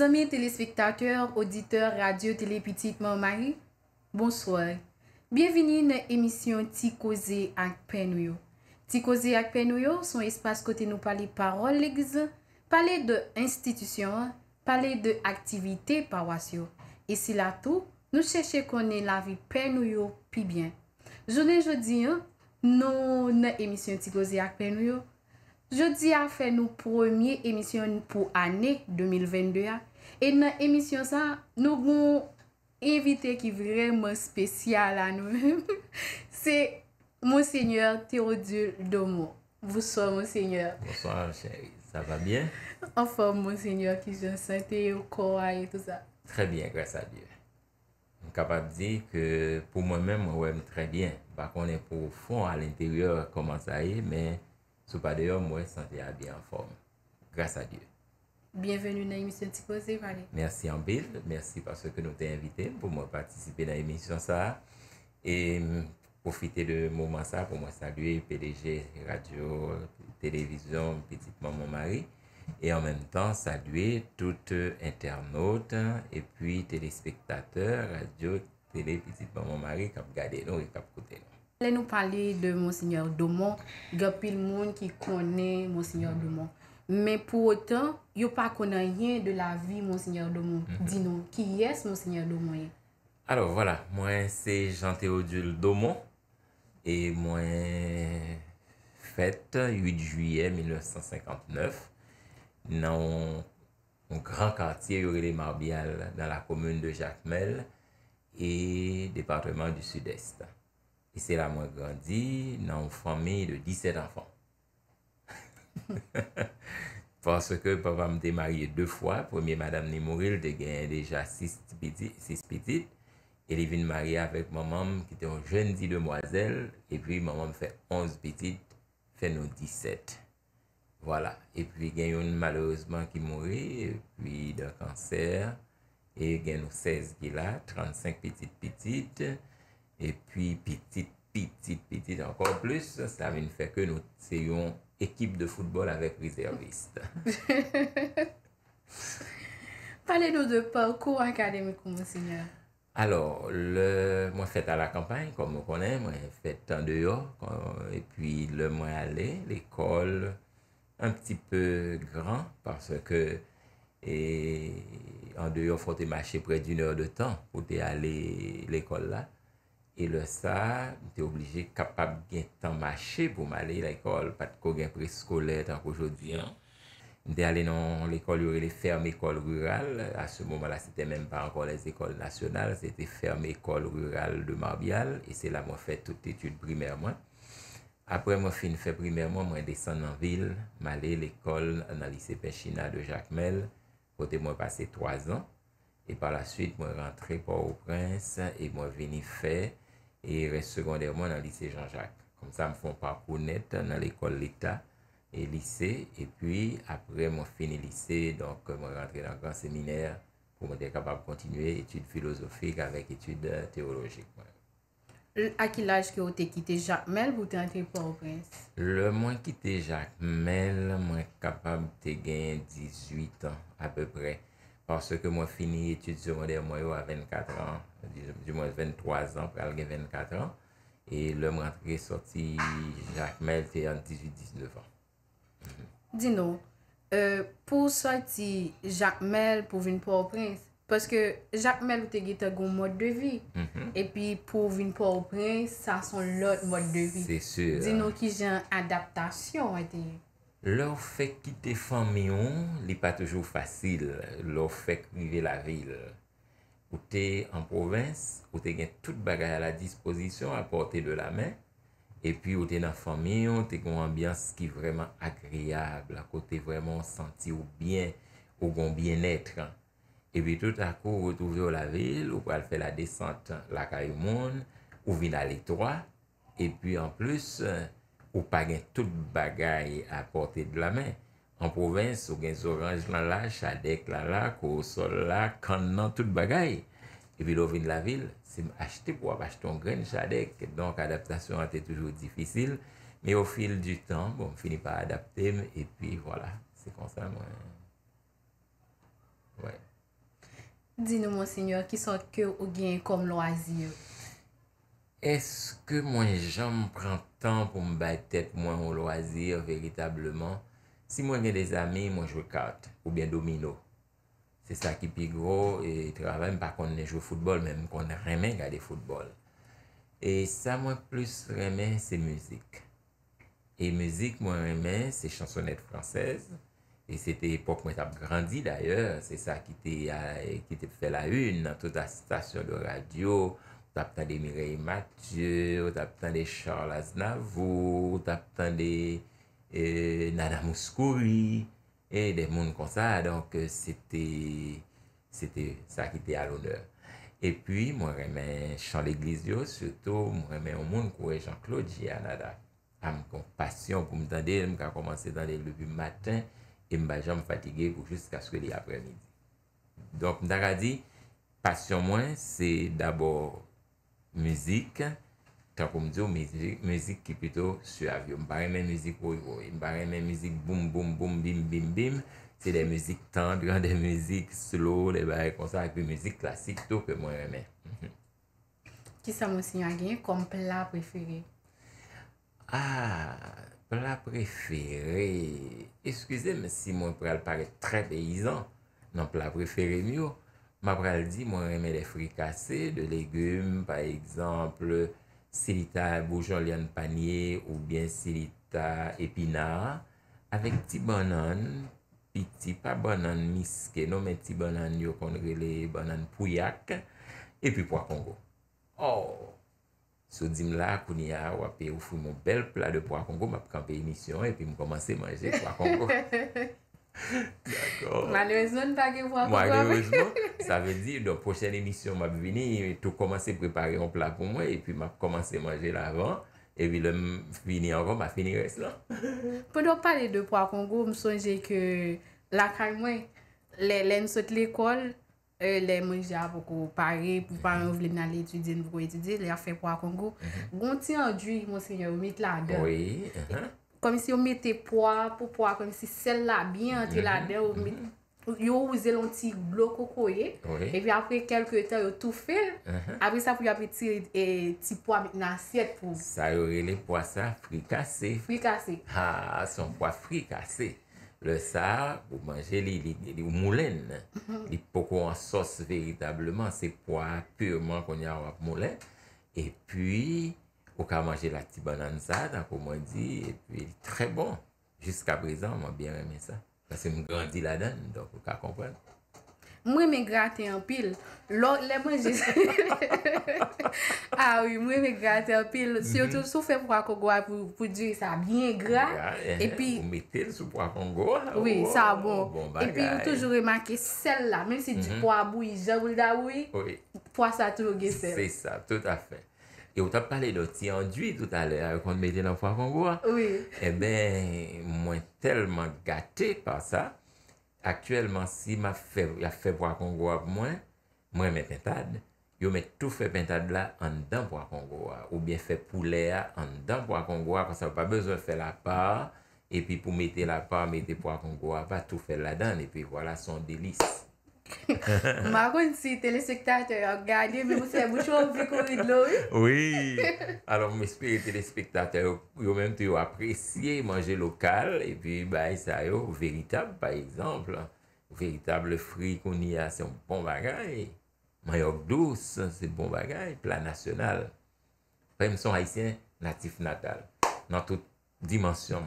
Somi telespektakyor, oditeur, radyo, telepitit, manmari, bonsoy. Bienveni nan emisyon Tikoze ak Penuyo. Tikoze ak Penuyo son espas kote nou pale parol le gize, pale de institisyon, pale de aktivite parwasyo. E sila tou, nou cheshe konen lavi Penuyo pi bien. Jodi jodi, nou nan emisyon Tikoze ak Penuyo. Jodi a fe nou premye emisyon pou ane 2022 a. Et nan emisyon sa, nou goun evite ki vremen spesyal a nou men. Se Monseigneur Théodule Domo. Voussoir Monseigneur. Voussoir chéri, sa va bien? Anfor Monseigneur ki jen sante yo kouwa etou sa. Tre bien, grase a Dieu. M kapap di ke pou mwen men mwen wèm tre bien. Ba konen pou fon al enteryor koman sa e, men sou pa deyo mwen sante a bien anform. Grase a Dieu. Bienvenu nan emisyon Tiko Zivane. Mersi Anbif, mersi pa seke nou te invite pou mwen patisipe nan emisyon sa. E poufite de mouman sa pou mwen salue PDG Radio, Televizyon, Petit Maman Mari. E an menm tan salue tout internaute e pi telespektateur Radio, Televizyon, Petit Maman Mari kap gade nou e kap kote nou. Le nou pali de Monsignor Doman, gapil moun ki kone Monsignor Doman. Men pou otan, yo pa konan yen de la vi Monseigneur Domon. Dinon, ki yes Monseigneur Domon? Alors, wala, mwen se Jean-Théodule Domon. E mwen fète 8 juye 1959. Nan ou gran katiè yore de Marbial, nan la komoun de Jacquemelle, e departement du sud-est. E se la mwen grandi nan ou fami de 17 afan. Pansè ke papam te marye De fwa, premier madame ne moril Te gen deja 6 petite Elevin marye avèk mamam Ki te yon jen di demwazel E pi mamam fè 11 petite Fè nou 17 Vola, e pi gen yon malorosman Ki mori, e pi Da kanser, e pi gen nou 16 gila, 35 petite Petite, e pi Petite, petite, petite, ankon plus Sa ven fè ke nou se yon ekip de foutbol avèk riservist. Palè nou de parkour akademik ou monsignor? Alors, mwen fèt a la kampany, kom mwen konèm, mwen fèt an deyo, epwi lè mwen alè, l'ekol, an ti peu gran, parce ke an deyo fò te mâche prè d'une or de tan pou te alè l'ekol la. E lè sa, mwen te oblije kapap gen tanmache pou mwen ale lè ekol pat kou gen pre-skolè tan kou jodi nan. Mwen te ale nan l'ekol yore lè ferm ekol rural. A se mouman la, se te menm pa ankon lè ekol nasyonal, se te ferm ekol rural de Marbial. E se la mwen fè tout etude primèrman. Apre mwen fin fè primèrman, mwen desan nan vil, mwen ale l'ekol nan lisepechina de Jacquemelle. Pote mwen pase 3 an, e pa la suite mwen rentre pa ou Prince, e mwen veni fè... E res sekondèrman nan lise Jean-Jacques. Kom sa m fon pa pou net nan l'école l'État et lise. E pi apre mwen fini lise, donk mwen rentre nan gran sèminèr pou mwen te kapab kontinuè etude filozofik avèk etude euh, teologik mwen. A ki laj ki yo te kite Jacques Mel, mwen te rentre pou au pres? Le mwen kite Jacques Mel, mwen kapab te gen 18 an apè pre. Porsè ke mwen fini etude sekondèrman yo avèn 4 an, Di mwen 23 an, pral gen 24 an. E lèm rentre gè sorti Jacques Mel fè an 18-19 an. Din nou, pou sorti Jacques Mel pou vin pou au prince, paske Jacques Mel ou te gè te goun mòd de vi, mm-hmm. epi pou vin pou au prince, sa son lòt mòd de vi. Din nou ki gen adaptasyon. Lò fèk ki te fèm miyon, li pa tejou fasil. Lò fèk vive la vil. Ou te en provins, ou te gen tout bagay a la disposisyon a porte de la men, epi ou te nan famiyon, te kon ambyans ki vreman agriyab, akote vreman santi ou bien, ou kon bien etre. Epi tout akou, ou touvi ou la vil, ou pal fe la desante la ka yon moun, ou vina le toa, epi en plus, euh, ou pa gen tout bagay a porte de la men. An pouvens, ou gen sovranj lan la, chadek lan la, kousol la, kan nan tout bagay. Epi lou vin la vil, se m'achete pou wap achete ou gen chadek. Donk adaptasyon an te toujou difisil. Me ou fil du tan, bon, fini pa adaptem. Epi wala, se konsan mwen. Wè. Di nou monsenyor ki son ke ou gen kom loazir. Es ke mwen jan mpren tan pou mbatek mwen ou loazir veritableman? Si mwen gen de zami, mwen jwe kat, ou bien domino. Se sa ki pi gro, e travem pa kon ne jwe futbol, menm kon remen gade futbol. E sa mwen plus remen, se muzik. E muzik mwen remen, se chansonet fransez. E sete epok mwen tap grandi d'ayor, se sa ki te eh, fe la un nan touta stasyon de radyo, tap tande Mireille Mathieu, tap tande Charles Aznavou, tap tande... nanan mouskou, e, e de moun kon sa, donk se te sa ki te aloneur. E pi mwen remen chan l'egliz yo, soto mwen remen o moun kou e chan klodji anada. Am kon pasyon, kou mwen tan de, mwen ka komanse tan de lupi matan, e mwen ba jan mwen fatige pou jist kaskwe li apremid. Donk mwen ta ga di, pasyon mwen se dabor mizik, chan koum diyo mizik ki pito su avyoum. Barre mè mizik woy woy. Barre mè mizik boum boum boum bim bim bim. Ti de mizik tan, diyan de mizik slo, de barre konsak de mizik klasik tou ke mwen remè. Ki sa monsi nganye kom pla preferi? Ah, pla preferi. Eskwize mwen si mwen prel pare tre peyizan, nan pla preferi myo, mwen prel di mwen remè de frikase, de legume, pa ekzample, Serita boujolian panye ou bien serita epina avèk ti banan, pi ti pa banan miske, nou men ti banan yon kondrele, banan pouyak, epi po akongo. Oh, sou dim la akounia wapè oufou moun bel plat de po akongo, map kanpe emisyon epi mou komanse manje po akongo. D'akor. Mwa nwez non bagye Pwa Kongo. Mwa nwez non. Sa ve di, don prochen emisyon mwa bi vini, tou komanse prepari an plat kon mwen, e pi mwa komanse manje la ran, e vi lèm fini an ran, mwa fini reslan. Pwede wap pale de Pwa Kongo, msonje ke lakay mwen, lè lè nsot l'ekol, lè mwenja voko pare, pou pa mwen vle mnali etudye, mwen voko etudye, lè afe Pwa Kongo. Gon ti an duy, monsenye, ou mit la adan. Oui, ahan. Uh-huh. Komi si mm-hmm. mm-hmm. yo mette mm-hmm. eh, po ah, a, pou po a, komi si sel la bin, te la den, yo ouze lonti blok okoye, epi apre kel kreter yo toufe, apre sa pou yo apetir ti po a nan asyet pou. Sa yo rele po a sa frikase. Frikase. Ha, son po a frikase. Le sa, pou manje li, li ou moulen, li poko an sos veritableman, se po a pureman konye a wap moulen, epi... Ou ka manje la ti banan sa, dan pou mwen di, e pi, tre bon. Jiska prezan, mwen bien mwen sa. Pase mwen grandi la dan, don pou ka kompren. Mwen ah mwen grate an pil, lò, lè mwen jese. A, wè, mwen mwen grate an pil, sio tou sou fèm pou akon gwa, pou di, sa, bien grat. E pi, pou metel sou pou akon gwa. Oui, sa, oh, bon. Bon bagay. Mwen toujou remanke sel la, mèm se di pou aboui, jè ou l'da oui, pou asa tou gwe sel. Se sa, tout a fèm. E ou ta pale do ti anduy tout ale a yo kont mette nan fwa kongwa. Oui. E ben, mwen telman gate pa sa. Aktuelman si ma fe fwa kongwa pou mwen, mwen men pentad. Yo men tou fe pentad la an dan fwa kongwa. Ou bien fe pou lè an dan fwa kongwa. Kwa sa w pa bezon fwe la pa. E pi pou mette la pa, mette fwa kongwa, pa tou fwe la dan. E pi wala son delis. Ma kon si telespektater yo gade, mi mw se mw chon vikou id lo. Oui, alon mw espere telespektater yo, yo menm te yo apresye manje lokal, epi bay sa yo veritab, par exemple, veritab le fri koni ya, se yon bon bagay, mayok dous, se bon bagay, pla nasyonal. Fèm son haisyen natif natal, nan tout dimansyon.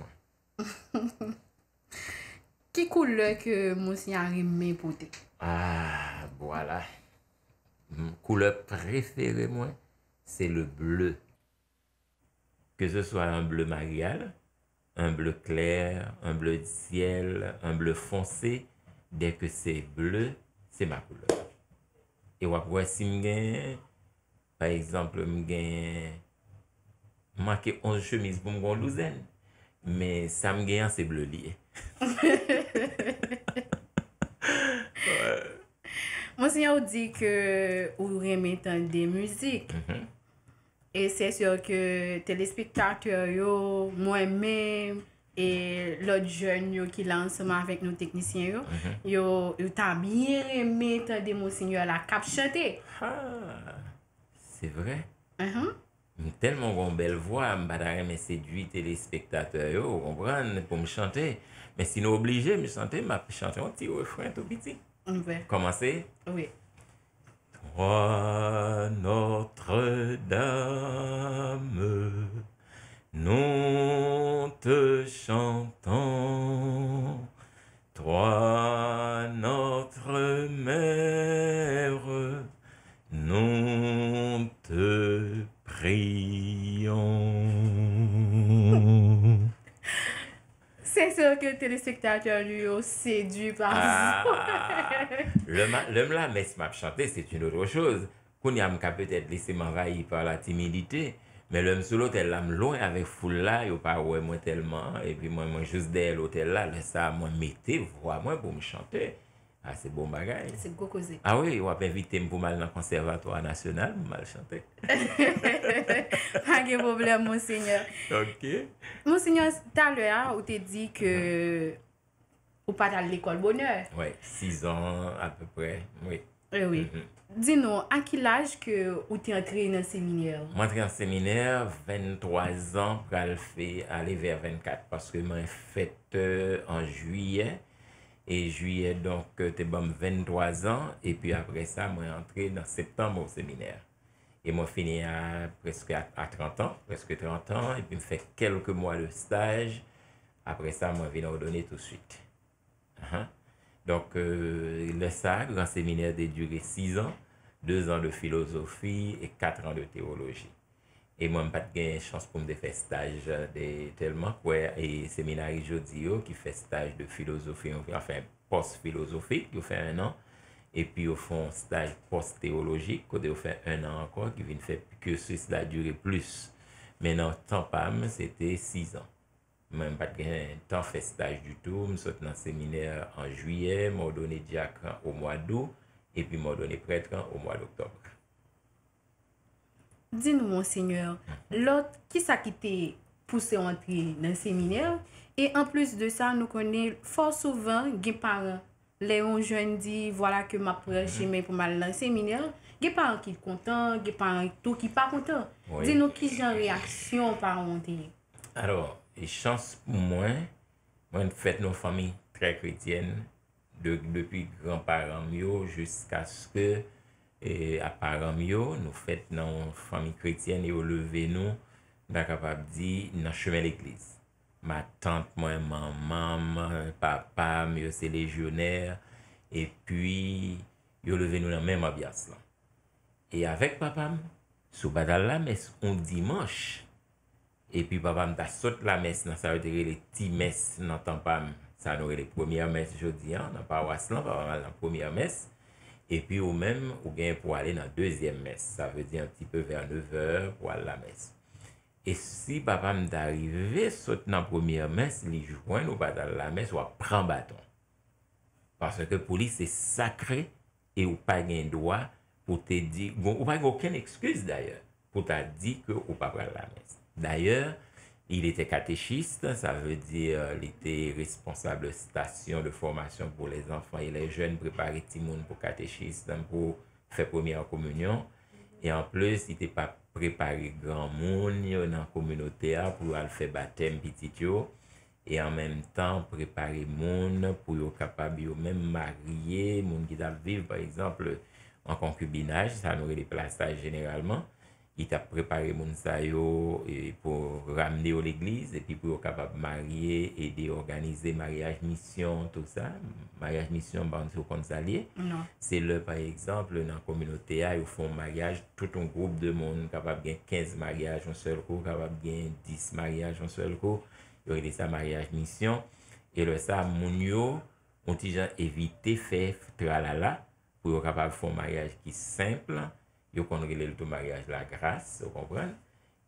Ki koule ke mw si yon rim me pote? Ah, voilà. couleur préférée, moi, c'est le bleu. Que ce soit un bleu marial, un bleu clair, un bleu de ciel, un bleu foncé, dès que c'est bleu, c'est ma couleur. Et voici pouvoir si gagne, par exemple, gagne, marque 11 chemises pour une douzaine mais ça me gagne c'est bleu lié Monsignor ou di ke ou reme tan de mouzik. Mm-hmm. E se sya ke telespektatour yo, mwen men, e lot jen yo ki lanseman avèk nou teknisyen mm-hmm. yo, yo tan bien reme tan de monsignor la kap chante. Ah, ha, se vre. Anhan. Uh-huh. Mwen telman gwen bel vwa m badare mè sedwi telespektatour yo, mwen pran pou m chante. Mè si nou oblige m chante, m ap chante an ti ou e fran tou biti. On Commencer Oui. Toi, Notre-Dame, nous te chantons. Toi, notre mère, nous te ke tèlè sèktatèl yon sèdou pa sou. Lèm la mè si m ap chante, sèt yon outre chòz. Koun yam ka pètèt lè sèm anvayi pa la timidité. Mè lèm sou lòtèl la m lòn avèk foul la yon pa wè mwen tèlman epi mwen mwen jousdè lòtèl la lè sa mwen mètè vwa mwen pou mè chante. A, ah, se bon bagay. Se gokoze. A, wè, wap evite m pou mal nan konservatoire nasyonal m mal chante. Pan gen voblè, monseigneur. Ok. Monseigneur, talè an, ou te di ke ou pat al l'ekol bonè? Wè, 6 an, apèpèpè, wè. Wè, wè. Dè nou, an ki l'aj ke ou te antre in an seminer? M antre an seminer, 23 an pral fè alè vè 24, paske m an fèt an juyen, Et juillet, donc, euh, t'es bon 23 ans. Et puis après ça, moi, entré dans septembre au séminaire. Et moi, fini à presque à, 30 ans, presque 30 ans. Et puis, me fait quelques mois de stage. Après ça, moi, viens ordonner tout de suite. Uh-huh. Donc, euh, le stage grand séminaire, a duré 6 ans, 2 ans de philosophie et 4 ans de théologie. E mwen pat gen chans pou m de fe staj telman kwe e seminari jodi yo ki fe staj de filosofi, enfin post-filosofi ki ou fe un an, epi ou fon staj post-teologik kode ou fe un an anko ki vin fe ke suis la dure plus. Menan, tanpam, se te 6 an. Mwen pat gen tan fe staj du tou, m sot nan seminer an juye, m ou donen diakran ou mwa dou, epi m ou donen pretran ou mwa doktob. Din nou monsenyor, lot ki sa ki te pousse rentre nan seminer, e an plus de sa nou konen fosouvan gen paran. Le yon jen di, wala ke mapre cheme pou mal nan seminer, gen paran ki kontan, gen paran tou ki pa kontan. Din nou ki jan reaksyon paran monsenyor? Alors, e chans pou mwen, mwen fèt nou fami kre kretyen, depi gran paran myo, jisk aske, E aparam yo nou fèt nan fami krityen e yo leve nou nan kapap di nan chemen l'eklis. Ma tant mwen mam, mam, papam, yo se legioner e pi yo leve nou nan men mabyas lan. E avek papam sou badal la mes on dimans e pi papam da sot la mes nan sa yotere le ti mes nan tanpam sa yotere le premye mes yo di an nan pa waslan papam al la premye mes E pi ou men ou gen pou ale nan dezyen mes. Sa ve di an ti peu ver neveur ou al la mes. E si papam darive sot nan premiye mes, li jwen ou pa dal la mes, wap pran baton. Pase ke pou li se sakre e ou pa gen doa pou te di, ou pa gen oken ekskuse daye, pou ta di ke ou pa pran la mes. Daye, Il ete katechist, sa ve di euh, l ete responsable stasyon de formasyon pou les enfans et les jen prepari ti moun pou katechist, pou fe pomi an komunyon. En plus, ite pa prepari gran moun nan komunote a pou al fe batem pitit yo. En menm tan, prepari moun pou yo kapab yo menm mariye, moun gidal viv, par exemple, an konkubinaj, sa nou re deplasaj generalman. it ap prepare moun sa yo e, pou ramne ou l'eglize, epi pou yo kapab marye, ede organize, mariage, misyon, tout sa. Mariage, misyon, ban sou kon sa liye. Non. Se lè, par eksemple, nan kominote a, yo fon mariage, tout un groub de moun kapab gen 15 mariage, yon sou el kou, kapab gen 10 mariage, yon sou el kou, yon re de sa mariage, misyon. E lè sa, moun yo, moun ti jan evite fe tralala, pou yo kapab fon mariage ki simple, yo kon rele loutou mariage la grase, yo kon pren,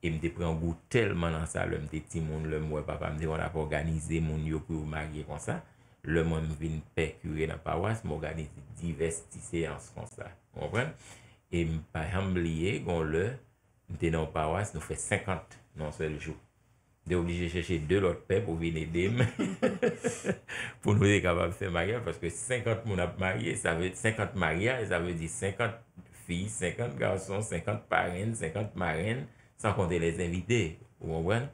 e mte pren gout telman an sa, lè mte ti moun lè mwen papa mde, kon ap organize moun yo kou marie kon sa, lè mwen vin pe kure nan pawas, mwen organize divestise ans kon sa, kon pren, e mpa ham liye, kon lè mte nan pawas, nou fe 50 nan sel jou, de ou lije cheche de lout pe, pou vin edem, pou nou dekabab se marie, parce que 50 moun ap marie, 50 maria, et ça veut dire 50, 50 garçon, 50 parène, 50 marène San konte les invité Ou mwen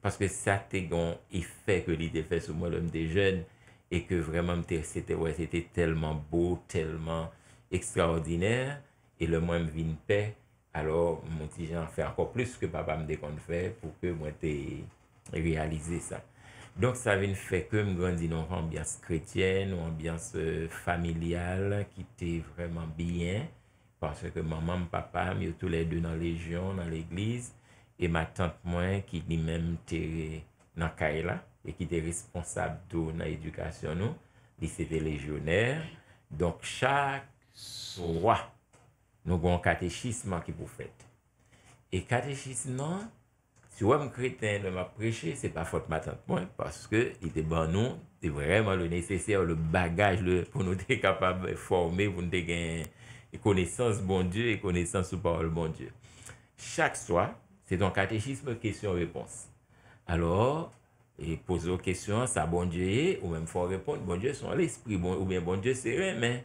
Paske sa te gon ife Ke li te fe sou mwen lom de jen E ke vreman mte sete Ou e te telman bo, telman Ekstraordinèr E lom mwen vin pe Alors mwen ti jan fe anko plus Ke papa mde kon fe Pou ke mwen te realize sa Donk sa vin fe ke mwen di Noun ambyans kretyen Noun ambyans euh, familial Ki te vreman biyen Pansè ke maman, m'papa, m'yotou lè dè nan lèjyon, nan lèglise, e m'atant mwen ki li mèm tere nan kaela, e ki tè responsab tò nan edukasyon nou, li sè tè lèjyonèr, donk chak souwa nou gwen katechisman ki pou fèt. E katechisman, non, si wè m'kretè nan m'apreche, se pa fòt m'atant mwen, paske li tè ban nou, te vwèman lè nèsesè ou lè bagaj pou nou tè kapab fòmè voun tè genye et connaissance bon Dieu et connaissance sous parole bon Dieu. Chaque soir, c'est ton catéchisme question-réponse. Alors, et poser aux questions, ça bon Dieu, ou même faut répondre, bon Dieu, sont l'esprit, bon, ou bien bon Dieu, c'est mais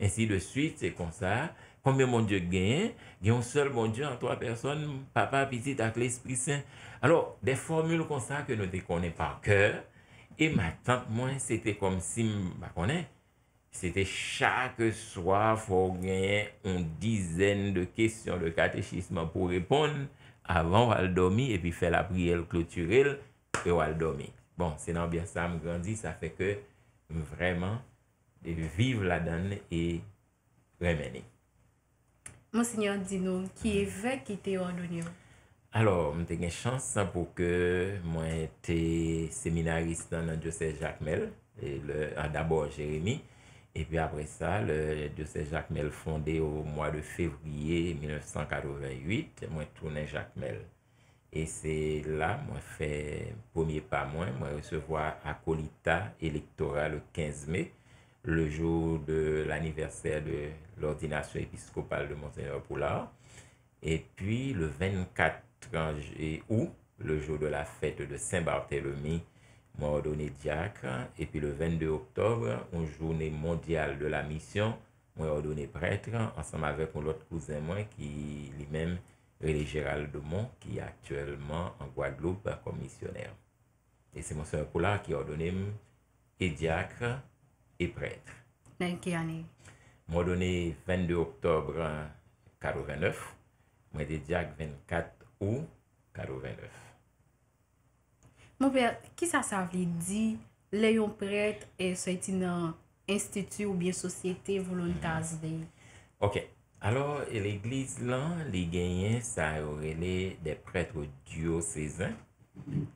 ainsi de suite, c'est comme ça. Combien mon Dieu gagne Il un seul bon Dieu en trois personnes, papa, visite avec l'Esprit Saint. Alors, des formules comme ça que nous connais par cœur. Et ma tante, moi, c'était comme si, je connais, Sete chak swa fwo gwenye un dizen de kesyon de katechisman pou repon avan wal domi e pi fè la priel kloturil pe wal domi. Bon, senan bya sa m grandi, sa fè ke m vreman vive la dan e remeni. Monsenyan Dino, ki evèk ki te yo anon yo? Alo, m te gen chans sa pou ke mwen te seminarist nan Anjose Jackmel an dabor Jeremie Et puis après ça, le diocèse Jacques Mel fondé au mois de février 1988, moi tourné Jacques Mel. Et c'est là, moi fait premier pas moi, moi recevoir Colita, électoral le 15 mai, le jour de l'anniversaire de l'ordination épiscopale de Monseigneur Poulard. Et puis le 24 août, le jour de la fête de Saint-Barthélemy, Mwen ordone diakre, epi le 22 oktobre, un jounen mondial de la misyon, mwen ordone pretre, ansanm avek mwen lot kouzen mwen, ki li men religeral de moun, ki aktuelman an Guadeloupe, kon misioner. E se monsen pou la ki ordone e diakre e pretre. Nenke, Annie. Mwen ordone 22 oktobre, mwen ordone diakre 89, mwen ordone diakre 24 ou 89. Mopèr, ki sa sa vli di le yon prete e sa eti nan institu ou biye sosyete volonitaz de? Ok, alor, l'eglise lan, li genyen sa yon rene de pretre diosesan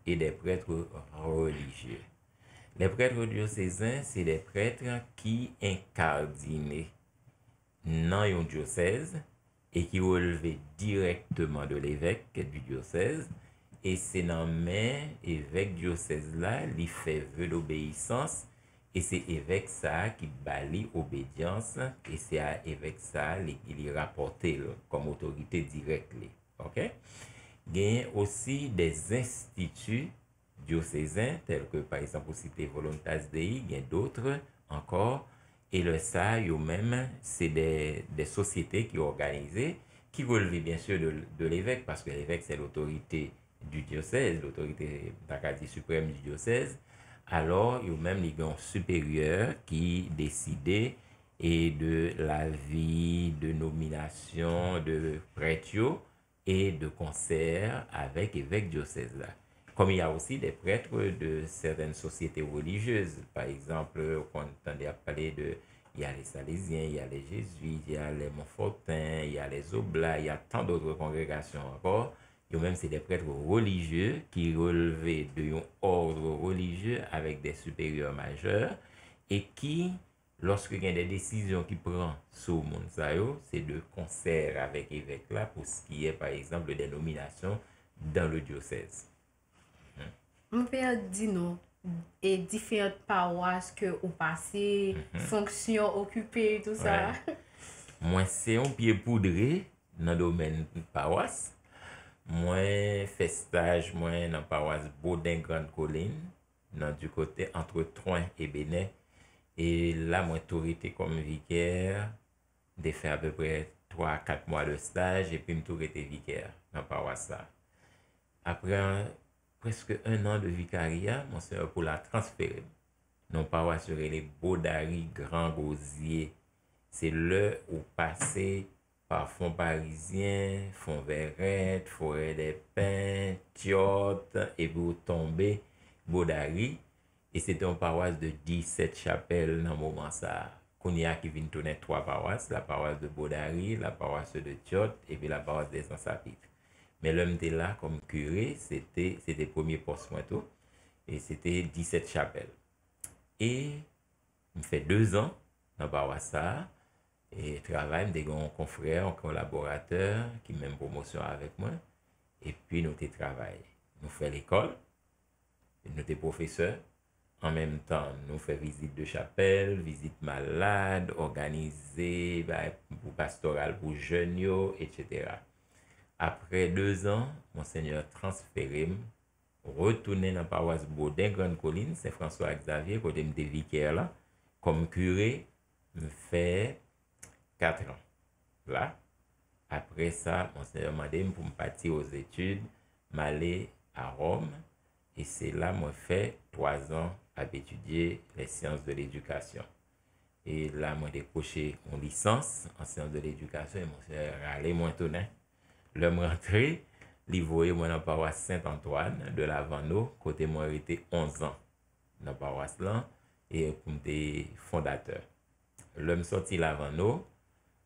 e de pretre religye. Le pretre diosesan, se de pretre ki en kardine nan yon diosesan e ki woleve direktman de l'evèk du diosesan, E se nan men, evek diosez la li feve l'obeysans, e se evek sa ki bali obedyans, e se evek sa li rapote kom otorite direk li, ok? Genye osi de zinstitu diosezen, tel ke parisampo site Volontas Dei, genye dotre ankor, e le sa yo men, se de sosyete ki organize, ki volevi bien sur de levek, paske levek se l'otorite direk, du diocèse, l'autorité d'Acadie suprême du diocèse, alors il y a même les supérieure supérieurs qui décidaient et de la vie de nomination de prêtres et de concert avec évêque diocèse. Comme il y a aussi des prêtres de certaines sociétés religieuses, par exemple, on entendait parler de il y a les Salésiens, il y a les Jésuites, il y a les Montfortins, il y a les Oblats, il y a tant d'autres congrégations encore Yo menm se de pretre religye ki releve de yon ordre religye avèk de superior majeur e ki, loske gen de desisyon ki pran sou moun sayo, se de konser avèk evèk la pou skye par eksemp le denominasyon non, mm-hmm. dan le diosez. Mwen se yon piye poudre nan domen pawas, Mwen fè staj, mwen nan pa waz Boudin Grand Colline, nan du kote entre Troyes et Bénin, e la mwen tou rete kom viker, de fè apè pre 3-4 mwa de staj, e pi m tou rete viker nan pa waz sa. Apre preske un an de vikaria, mwen se wè pou la transfere, nan pa waz se wè le Boudari Grand Gauzier, se le ou pase... Par fon parizien, fon verret, fore de pen, tiot, ebe ou tombe, bodari. E se te an parwaz de 17 chapel nan mouman sahar. Kouni a ki vin tonen 3 parwaz, la parwaz de bodari, la parwaz se de tiot, ebe la parwaz de san sapit. Men lèm te la kom kure, se te premier pos mwento, e se te 17 chapel. E mi fe 2 an nan parwaz sahar. E travay mde gen yon konfrè, yon konlaboratèr, ki mèm promosyon avèk mwen, epi nou te travay. Nou fè l'ekol, nou te professeur, an mèm tan nou fè vizit de chapel, vizit malad, organizè, pou pastoral, pou jenyo, etc. Apre 2 an, monsenyor transferèm, retounè nan parwaz bo den gran kolin, se François-Xavier, kote mde viker la, kom kure, mfè, 4 an. La, apre sa, monsenyor mandem pou m pati ouz etude, ma le a Rome, e se la mwen fe 3 an ap etudye le seans de l'edukasyon. E la mwen dekoshe mou lisans, an seans de l'edukasyon, e monsenyor ale mwen tonen. Le m rentre, li voye mwen an parwa Saint Antoine, de la van nou, kote mwen wite 11 an. Nan parwa slan, e koum de fondateur. Le m soti la van nou,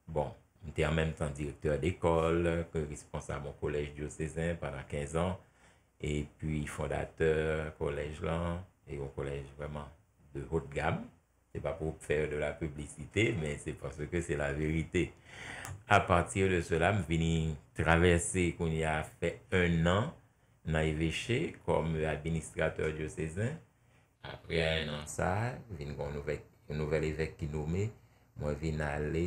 Bon, mwen te an menm tan direktor dekol, ki responsan mwen kolèj diyo sezen panan 15 an, e pi fondateur kolèj lan, e yon kolèj vèman de hot gam. Se pa pou fèr de la publisite, men se pas se ke se la verite. A patir de se la, mwen vini travesse koun ya fè un an nan evèche, kon mwen administrateur diyo sezen. Apri an an sa, vini kon nouvel evèk ki noume, mwen vini alè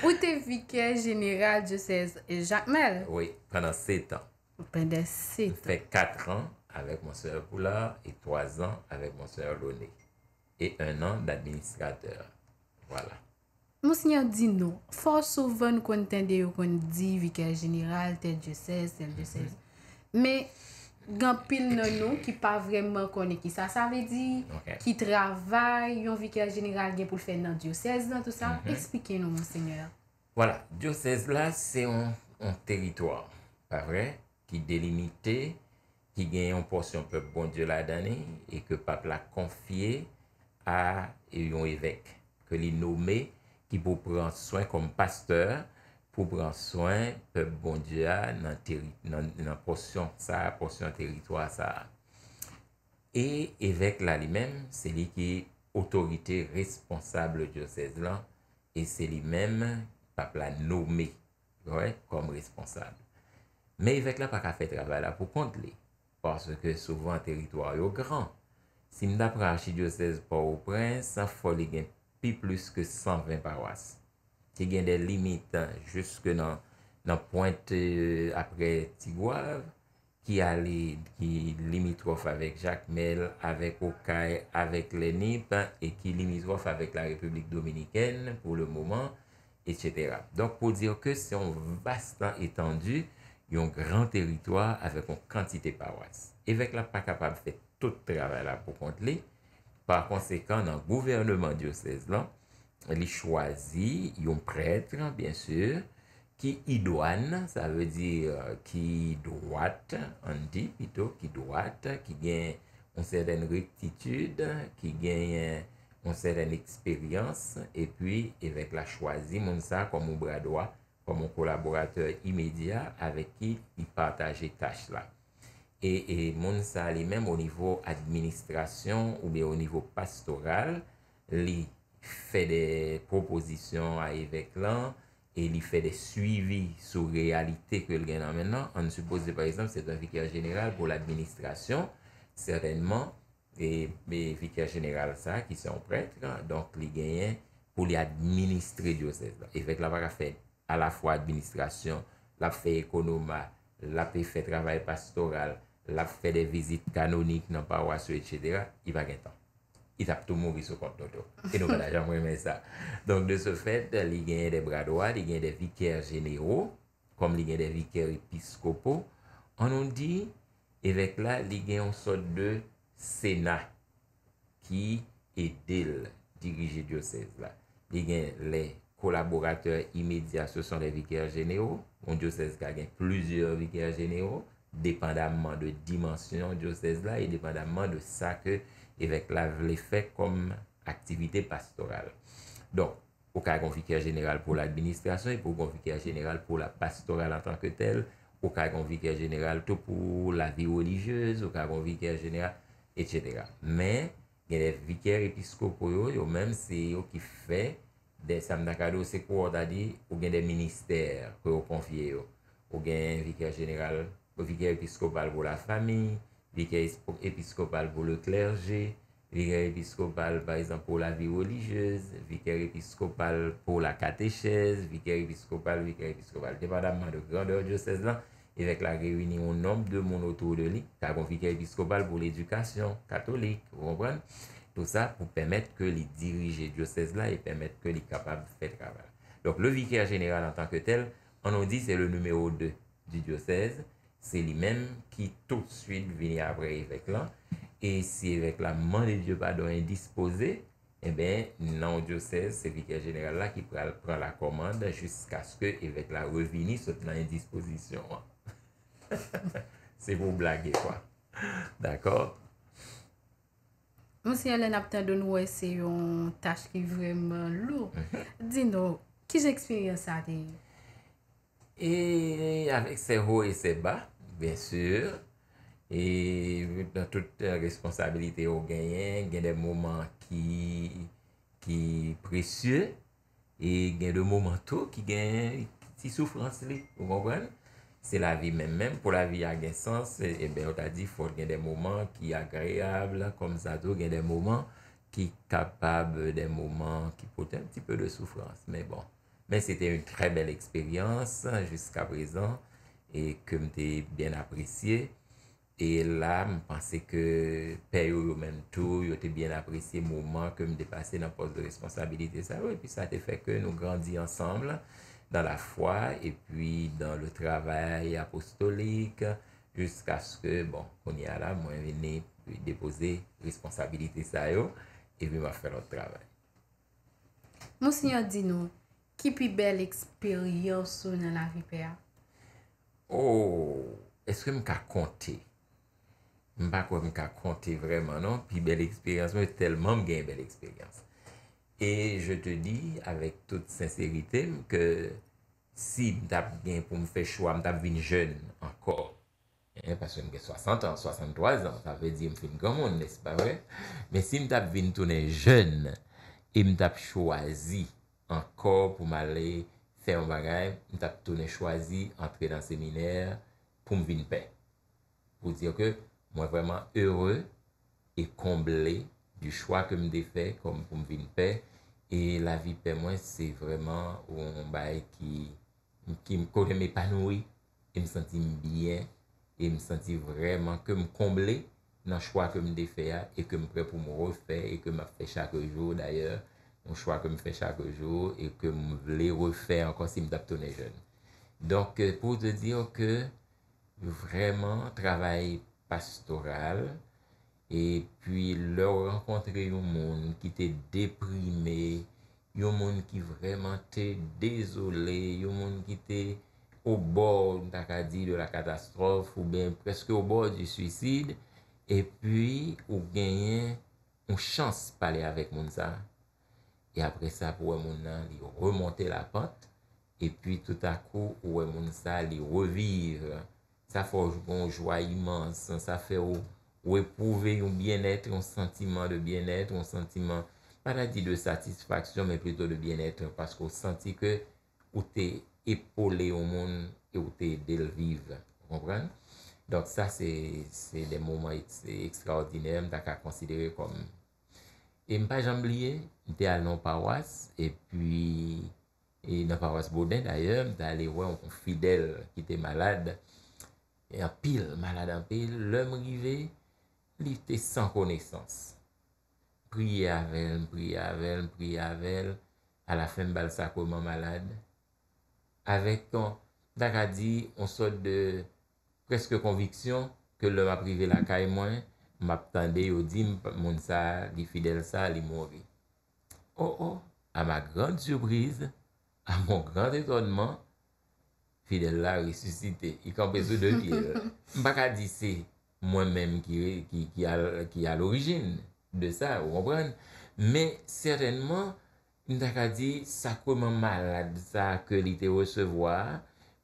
Ou te vikè geniral, je sèz, e jakmel? Oui, pendant 7 ans. Pendant 7 ans. Fè 4 ans avèk monsèr Goulard, e 3 ans avèk monsèr Rone. E 1 ans d'administrateur. Voilà. Monsèr Dino, fò sovèn kon tende yo kon di vikè geniral, tel je sèz, tel je sèz. Mè, Gan pil nan nou ki pa vremen kone ki sa. Sa ve di ki travay, yon vikel general gen pou l fè nan diosez nan tout sa. Mhm. Ekspike nou monsenyor. Voilà, diosez la se yon teritoar. Pa vre, ki delimite, ki gen yon porsyon pep bon diola dani. E ke pap la konfye a yon evek. Ke li nome, ki pou pran swen kom pasteur. pou pran soyn, pep bondya nan posyon sa, posyon teritwa sa. E, evek la li men, se li ki otorite responsable diosez lan, e se li men, pap la nomi, gwae, kom responsable. Me evek la pa ka fet ravala pou kont li, parce ke souvan teritwa yo gran. Si mda pran achi diosez pa ou pran, sa foli gen pi plus ke 120 parwas. ki gen de limit juske nan point apre Tigouav, ki limit waf avèk Jacques Mel, avèk Okaï, avèk Lenip, e ki limit waf avèk la Republik Dominikèn pou le mouman, etc. Donk pou dir ke se yon vastan etan du, yon gran teritoar avèk yon kantite pawas. Evèk la pa kapab fè tout travè la pou kont li, pa konsekant nan gouvernement diyo sez lan, li chwazi yon prètre, bien sûr, ki idouane, sa ve di euh, ki douate, an di pito ki douate, ki gen yon sèden riptitude, ki gen yon sèden eksperyans, e pwi, e vek la chwazi, moun sa komon bradoa, komon kolaboratèr imèdia, ave ki yi patajè tâch la. E moun sa li mèm o nivou administrasyon ou be yon nivou pastoral, li chwazi, fè de proposisyon a evèk lan, e li fè de suivi sou realite ke l gen nan men nan, an sou pose par exemple sè d'an fikir general pou l'administrasyon, sè rènman, e fikir general sa ki sè an prent, donk li genyen pou li administre diyo sè. Evèk la vare fè, a la fwa administrasyon, la fè ekonoma, la fè fè travay pastoral, la fè de vizit kanonik nan parwasyon, etc., i vare tan. it ap tou mou bisou konton tou. E nou pa la jan mwen men sa. Donk de se fèt, li genye de bradoa, li genye de viker genero, kom li genye de viker episkopo, an nou di, e vek la, li genye an sot de sena ki et el dirije diosez la. Li genye le kolaborateur imedia, se son de viker genero, an diosez ka genye pluzur viker genero, depandamman de dimansyon diosez la e depandamman de sa ke evèk la vle fèk kom aktivite pastoral. Don, ou ka kon fikèr jeneral pou l'administrasyon, pou kon fikèr jeneral pou la pastoral an tanke tel, ou ka kon fikèr jeneral tout pou la vi religieuse, ou ka kon fikèr jeneral, etc. Men, gen de fikèr episkop pou yo, yo men se yo ki fè, de Samdakado, se kou an ta di, ou gen de ministèr pou yo kon fie yo. Ou gen fikèr jeneral, ou fikèr episkopal pou la fami, vicaire épiscopal pour le clergé, vicaire épiscopal par exemple pour la vie religieuse, vicaire épiscopal pour la catéchèse, vicaire épiscopal, vicaire épiscopal, dépendamment de grandeur diocèse là, avec la réunion, au nombre de mon autour de lui, car on vicaire épiscopal pour l'éducation catholique, vous comprenez? Tout ça pour permettre que les diriger diocèse là et permettre que les capables fassent faire travail. Donc le vicaire général en tant que tel, on nous dit c'est le numéro 2 du diocèse, Se li men ki tout swit vini apre ewek lan, e si ewek lan man de diop adon e dispose, e ben nan ou diosez, se vika general la ki pran la komanda jiska sk e ewek lan revini sot nan e disposisyon. Se vou blage kwa. D'akor? Monsi, alen ap ta don wese yon tache ki vremen lour. Mm-hmm. Dino, ki jekspiriyans a di? Et avec ses hauts et ses bas, bien sûr, et dans toute responsabilité au gain, il y a des moments qui sont précieux, et il y a des moments tôt qui gagnent, qui souffrent, vous comprenez? C'est la vie même-même. Pour la vie, il y a des sens. Et e bien, on a dit, il faut y a des moments qui sont agréables, comme ça, il y a des moments qui sont capables, des moments qui portent un petit peu de souffrance, mais bon. Men, sete yon tre bel eksperyans jiska prezan e kem te bien apresye. E la, men panse ke peyo yon men tou, yon te bien apresye mouman kem te pase nan pos de responsabilite sa yo. E pi sa te feke nou grandi ansamble dan la fwa, e pi dan le travay apostolik jiska sko, bon, kon ya la, mwen vene depose responsabilite sa yo e pi mwen fwe lout travay. Monsignor Dino, Ki pi bel eksperyans ou nan la vipe a? Oh, eske m ka konti? M pa kwa m ka konti vreman, non? Pi bel eksperyans, m telman m gen bel eksperyans. E je te di, avek tout senserite, ke si m tap gen pou m fe chwa, m tap vin jen, ankor. E, paswe m gen 60 an, 63 an, pa ve di m fin gaman, nes pa vre? Me si m tap vin toune jen, e m tap chwazi, ankor pou m alè fè an bagay, m tap tounè chwazi antre dan seminèr pou m vin pè. Pou diyo ke m wè vèman heureux e komblè du chwa ke m defè, pou m vin pè, e la vi pè mwen se vreman ou m bay ki m kore m epanoui, e m senti m biyen, e m senti vreman ke m komblè nan chwa ke m defè ya, e ke m prè pou m refè, e ke m ap fè chake jou d'ayèr, Mwen chwa ke mwen fè chak yojou E ke mwen lè refè ankon si mwen dap tonè jèn Donk euh, pou te diyo ke Vreman Travay pastoral E pwi Lè ou renkontre yon moun Ki te deprimè Yon moun ki vreman te Dezolé Yon moun ki te Ou bor de la katastrofe Ou bèm preske ou bor di suicid E pwi ou genyen Ou chans palè avèk moun sa E apre sa pou wè moun nan li remonte la pante. E pi tout a kou wè moun sa li reviv. Sa fòj bon jwa imans. Sa fè wè pou vè yon bien etre, yon sentiman de bien etre, yon sentiman. Paradi de satisfaksyon, men plito de bien etre. Paske wè senti ke wè te epolé yon moun, wè te delviv. Kompran? Donk sa se de mouman, se ekstraordinèm, tak a konsidere kom... E mpa janm liye, mte al nan parwas, e puis e nan parwas bouden daye, mte ale wè an kon fidèl ki te malade, e an pil malade an pil, lèm rive, li te san konesans. Priye avel, priye avel, priye avel, ala fen bal sakouman malade. Avek kon, tak a di, on sote de preske konviksyon ke lèm aprive la kay mwen, M ap tande yow di moun sa ki fidel sa li moun vi. Oh oh, a ma grand surprize, a mon grand etonman, fidel la resusite. I kompe sou de kile. M baka di se mwen menm ki al orijin de sa, ou kompren. Me serenman, m taka di sa kouman malade sa ke li te osevoa.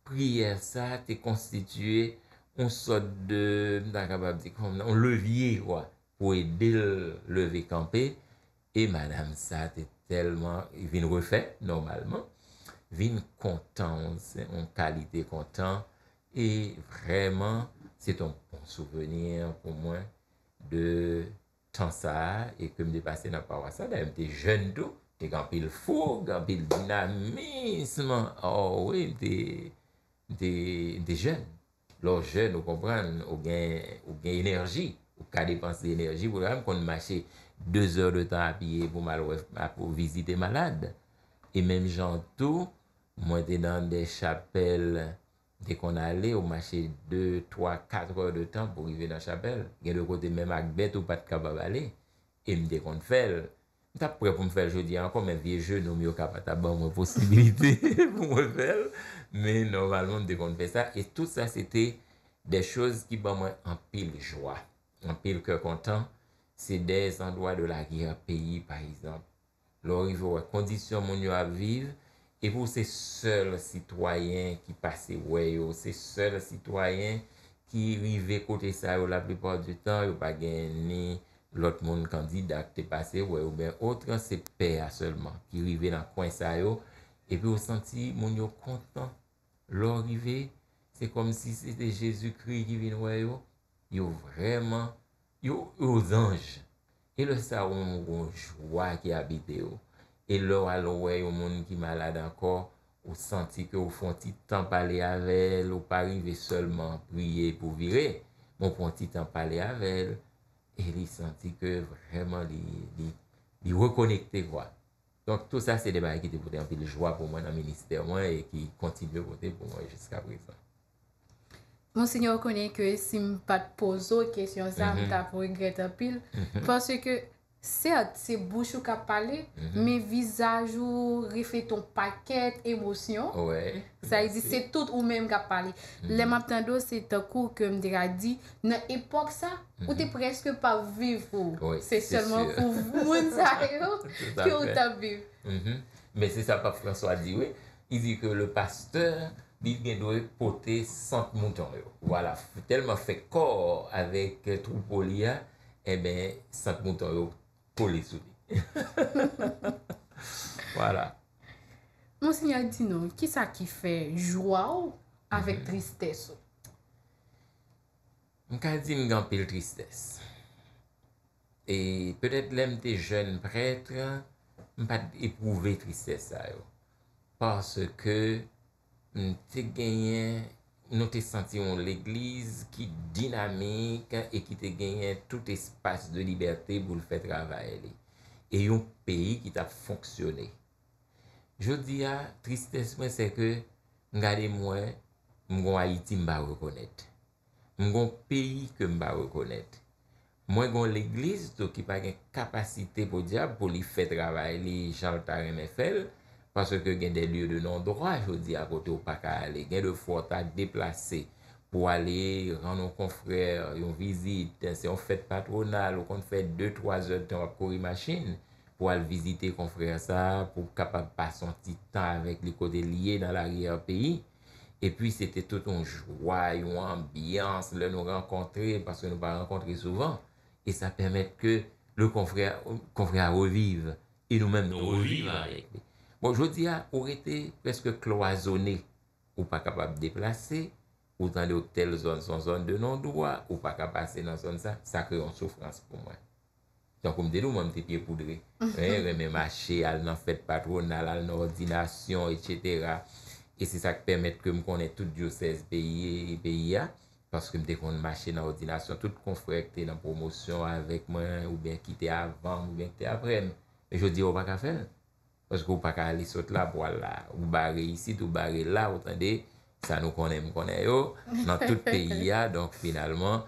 Priye sa te konstituye. On sot de... On levye, woy. Pwede del levye kampe. E madame sa te telman... Vin refe, normalman. Vin kontan. On kalite kontan. E vreman, se ton pou souvenir pou mwen de tan sa. E kem de pase nan parwa sa, de mte jen do. Te gampil foug, gampil dinamisman. Oh Ou, woy, mte... mte jen. lor jen nou kompran, ou gen enerji, ou ka depanse enerji, pou la m kon mache 2 or de tan apiye pou malwef pa pou vizite malade. E menm jantou, mwen te dan de chapel, de kon ale, ou mache 2, 3, 4 or de tan pou rive nan chapel, gen de kote menm akbet ou pat kabab ale, e m de kon fel. Ta pwè pou m fèl jodi an, kon men vie je nou mi yo kapata ban mwen posibilite pou m wè fèl. Men normalman de kon fèl sa. Et tout sa c'ete de chouz ki ban mwen anpil jwa. Anpil kèr kontan. Se de zanlouan de la ki an peyi par isan. Lò yon jò wè kondisyon moun yo aviv. E pou se sèl sitwayen ki pase wè yo. Se sèl sitwayen ki vive kote sa yo la pripòt di tan yo pa geni. Lot moun kandidak te pase, wè ou ben otran se pe a selman, ki rive nan kwen sa yo. Epi ou santi moun yo kontan, lor rive, se kom si se de Jezu kri givin wè yo. Yo vreman, yo yo zanj. E le sa ou moun joua ki abide yo. E lor alon wè yo moun ki malade ankor, ou santi ke ou fonti tanpale avel, ou parive selman priye pou vire. Moun fonti tanpale avel. E li santi ke vreman li li rekonekte vwa. Donk tou sa se debay ki te bote anpil jwa pou mwen nan minister mwen e ki kontinu bote pou mwen jiska prezant. Monsenyor konen ke sim pat pou zo kesyon zan ta pou regret anpil. Mhm. Pansye ke Sert, se bouchou ka pale, me mhm. vizajou, rifle ton paket, emosyon, sa e zi, se tout ou menm ka pale. Le map tando, se ta kou ke mdera di, nan epok sa, ou te preske pa viv ou. Se seman pou moun zayou, ki ou ta viv. Me se sa pap François di we, i zi ke le pasteur, bil gen doye pote sant moun tanyo. Vala, telman fe kor avek euh, trou polia, e eh ben, sant moun tanyo pou li souli. Voilà. Monsignor Dino, ki sa ki fe jwa ou avek mm-hmm. tristesse ou? M kadi m gampil tristesse. E, petet lem te jen prêtre, m pa epouve tristesse a ou. Pase ke, m te genyen Nou te sentyon l'Eglise ki dinamik e ki te genyen tout espas de liberté pou l'fè travay li. E yon peyi ki ta fonksyonè. Jodi ya, tristès mwen se ke, nga de mwen, mgon Haiti mba rekonèt. Mgon peyi ke mba rekonèt. Mwen gon l'Eglise to ki pa gen kapasite pou diya pou li fè travay li chanl tarè mè fèl, Paske gen de lye de non-dra, jodi, a kote ou pak a ale, gen de fote a deplase pou ale ran nou konfrer, yon vizite, se yon fete patronal, ou kon fete 2-3 jote an kori machine pou ale vizite konfrer sa, pou kapab pas son titan avek li kote liye nan la riyan peyi. E pi, se te tout yon jway, yon ambiance, le nou renkontre, paske nou pa renkontre souvan, e sa permette ke lou konfrer a reviv, e nou men nou reviv avek peyi. Bon, jodi a, ou rete preske kloazone, ou pa kapab deplase, ou tan de ou tel zon, zon, zon, de nan doa, ou pa kapase nan zon sa, sa kreyon soufrans pou mwen. Ton koum de nou mwen mte pie poudre. Eh, mwen mwen mache, al nan fèt patronal, al nan ordinasyon, etc. E se sa k permette ke m konen tout diyo 16 beye, beye ya, paske mte konen mache nan ordinasyon, tout konfrekte nan promosyon, avek mwen, ou ben kite avan, ou ben kite apren. Je di yo pa kap fèl. Pwazkou pa ka alisot la, wala, w bari isi, w bari la, w tan de, sa nou konen m konen yo, nan tout peyi ya, donk finalman,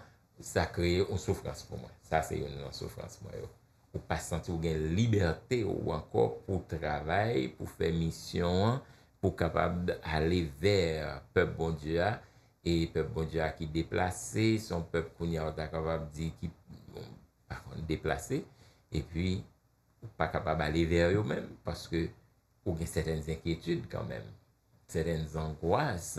sa kreye un soufrans pou mwen. Sa se yon un soufrans pou mwen yo. W pa santi w gen liberté w wanko pou travay, pou fe misyon, pou kapab ale ver pep bondya, e pep bondya ki deplase, son pep konya w ta kapab di ki, par kon, deplase, e pi... Ou pa kapab ale ver yo men. Paske ou gen sèten zek etude kan men. Sèten zangouaz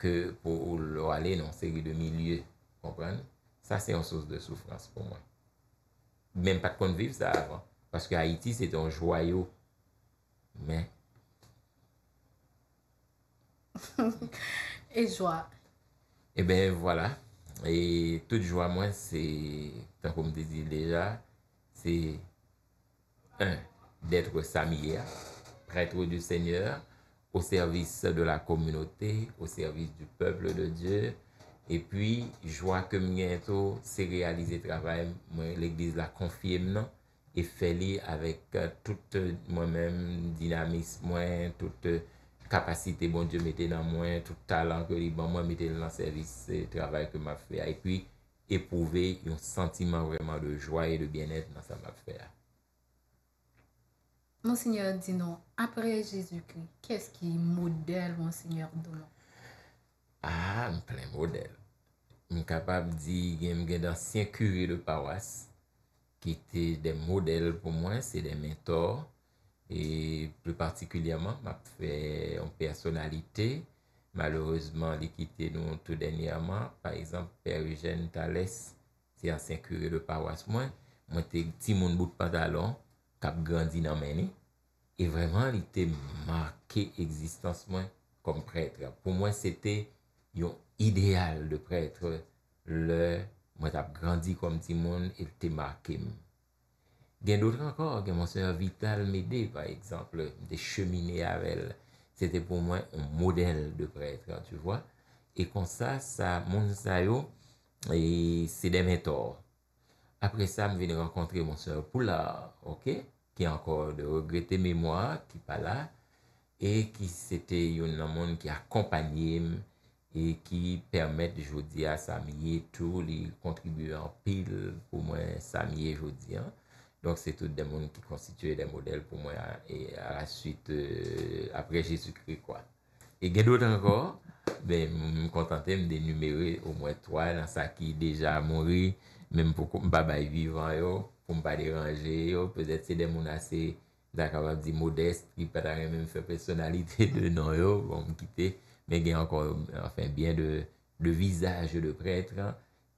ke pou ou lò ale nan sège de mi lye. Konpren? Sa se yon souse de soufrans pou mwen. Men pa konvif sa avan. Paske Haiti sè ton jwayo. Men. E jwa. E eh ben vwala. E tout jwa mwen se tan konm te zide deja. Se... 1. Dètre sa miè, prètre du sènyèr, o servis de la komynotè, o servis du pèble de Dje, e pwi, jwa ke myè to, se realize travèm, mwen l'Eglise la konfie mnen, e fè li avèk tout mwen mèm dinamis mwen, tout kapasite bon Dje mette nan mwen, tout talan ke li ban mwen mette nan servis euh, travèm ke ma fè a, e pwi, epouve yon sentiman vèman de jwa et de bienèt nan sa ma fè a. Monsignor Dinon, apre Jésus-Christ, kè s ki model monsignor Donon? Ah, m plen model. M kapab di gen m gen dan 5V de parwas, ki te de model pou mwen, se de mentor, e pli partikulyaman, m ap fe yon personalite, maloureseman, li ki te nou tout denyaman, par exemple, Perugène Thalès, se yon 5V de parwas mwen, mwen te ti moun bout pantalon, tap grandi nan meni, e vreman li te marke egzistans mwen kom pretre. Po mwen sete yon ideal de pretre, le mwen tap grandi kom ti moun, il e te marke mwen. Gen doutan ankor, gen monsenor Vital Mede, par eksemple, de chemine avel, sete po mwen yon model de pretre, an tu vwa. E konsa, sa monsenor yon e, se demetor. apre sa m veni renkontre monser pou la, ok, ki ankor de regrete mè mwa, ki pa la, e ki sete yon nan moun ki akompanyem, e ki permette jodi a sa miye tou li kontribu an pil pou mwen sa miye jodi an, donk se tout den moun ki konstituye den model pou mwen a la suite apre jesu kri kwa. E gen dout ankor, m kontante m denumere ou mwen toa nan sa ki deja moun ri, men pou m pa bay vivan yo, pou m pa deranje yo, pezet se den moun ase, zaka wap di modest, ki patare men fè personalite de nan yo, bon, m kite, men gen ankon, anfen, bien de vizaj de prete,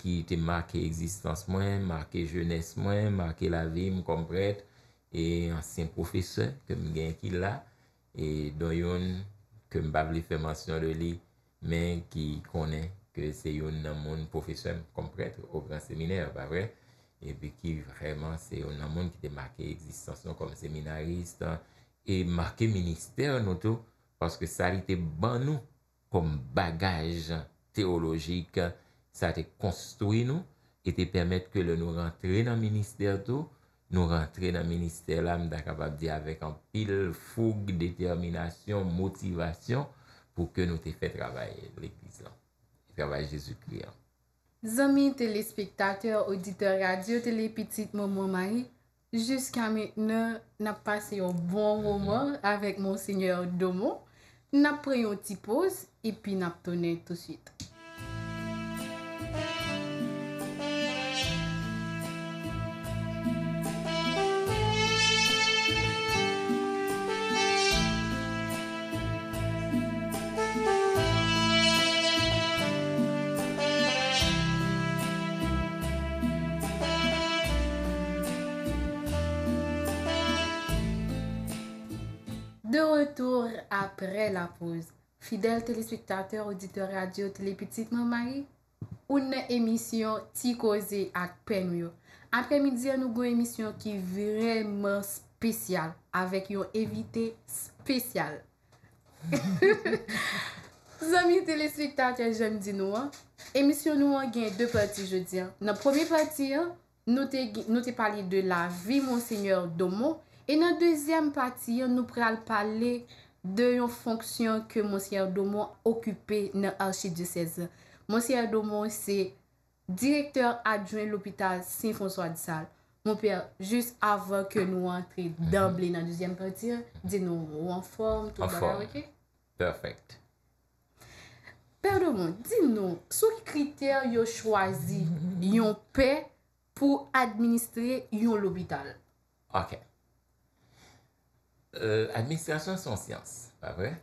ki te marke existence mwen, marke jeunesse mwen, marke la vi m kom prete, e ansyen profese, kem gen ki la, e don yon, kem bab li fè mansyon de li, men ki konen, ke se yon nan moun profesyon kom prete, obran seminer, pa vre, e pe ki vreman se yon nan moun ki te make eksistansyon kom seminarist, e make minister nou tou, paske sa li te ban nou, kom bagaj teologik, sa te konstoui nou, e te permette ke le nou rentre nan minister tou, nou rentre nan minister lam, da kapab di avek an pil, foug, determinasyon, motivasyon, pou ke nou te fe trabay l'eklis lan. Ferva Jésus-Kriya. Zami telespektatèr, auditèr radyo, telepitit mou mou mai, jiska mèk nè, nap pase yon bon roman avèk monsenyor Domo, nap prey yon ti pos, epi nap tounè tout sit. Fidel telespektater, auditor radio, telepetitman mari Unè emisyon ti koze ak penmyo Anpè mi diyan nou gwen emisyon ki vremen spesyal Avèk yon evite spesyal Zami telespektater jèm di nou an Emisyon nou an gen dè pati je diyan Nan premi pati an nou te pali de la vi monsenyor domo E nan dezyan pati an nou pral pali de yon fonksyon ke Monsier Adomo okupe nan Archid 16. Monsier Adomo se direktor adjwen l'opital Saint-François-de-Salle. Mon pè, jist avan ke nou antre mhm. d'emble nan 2e partir, di nou, ou anform, tout baka, ok? Anform, perfect. Pè Adomo, di nou, sou ki kriter yo chwazi mhm. yon pè pou administre yon l'opital? Ok, ok. Euh, administration, sans sciences, pas vrai?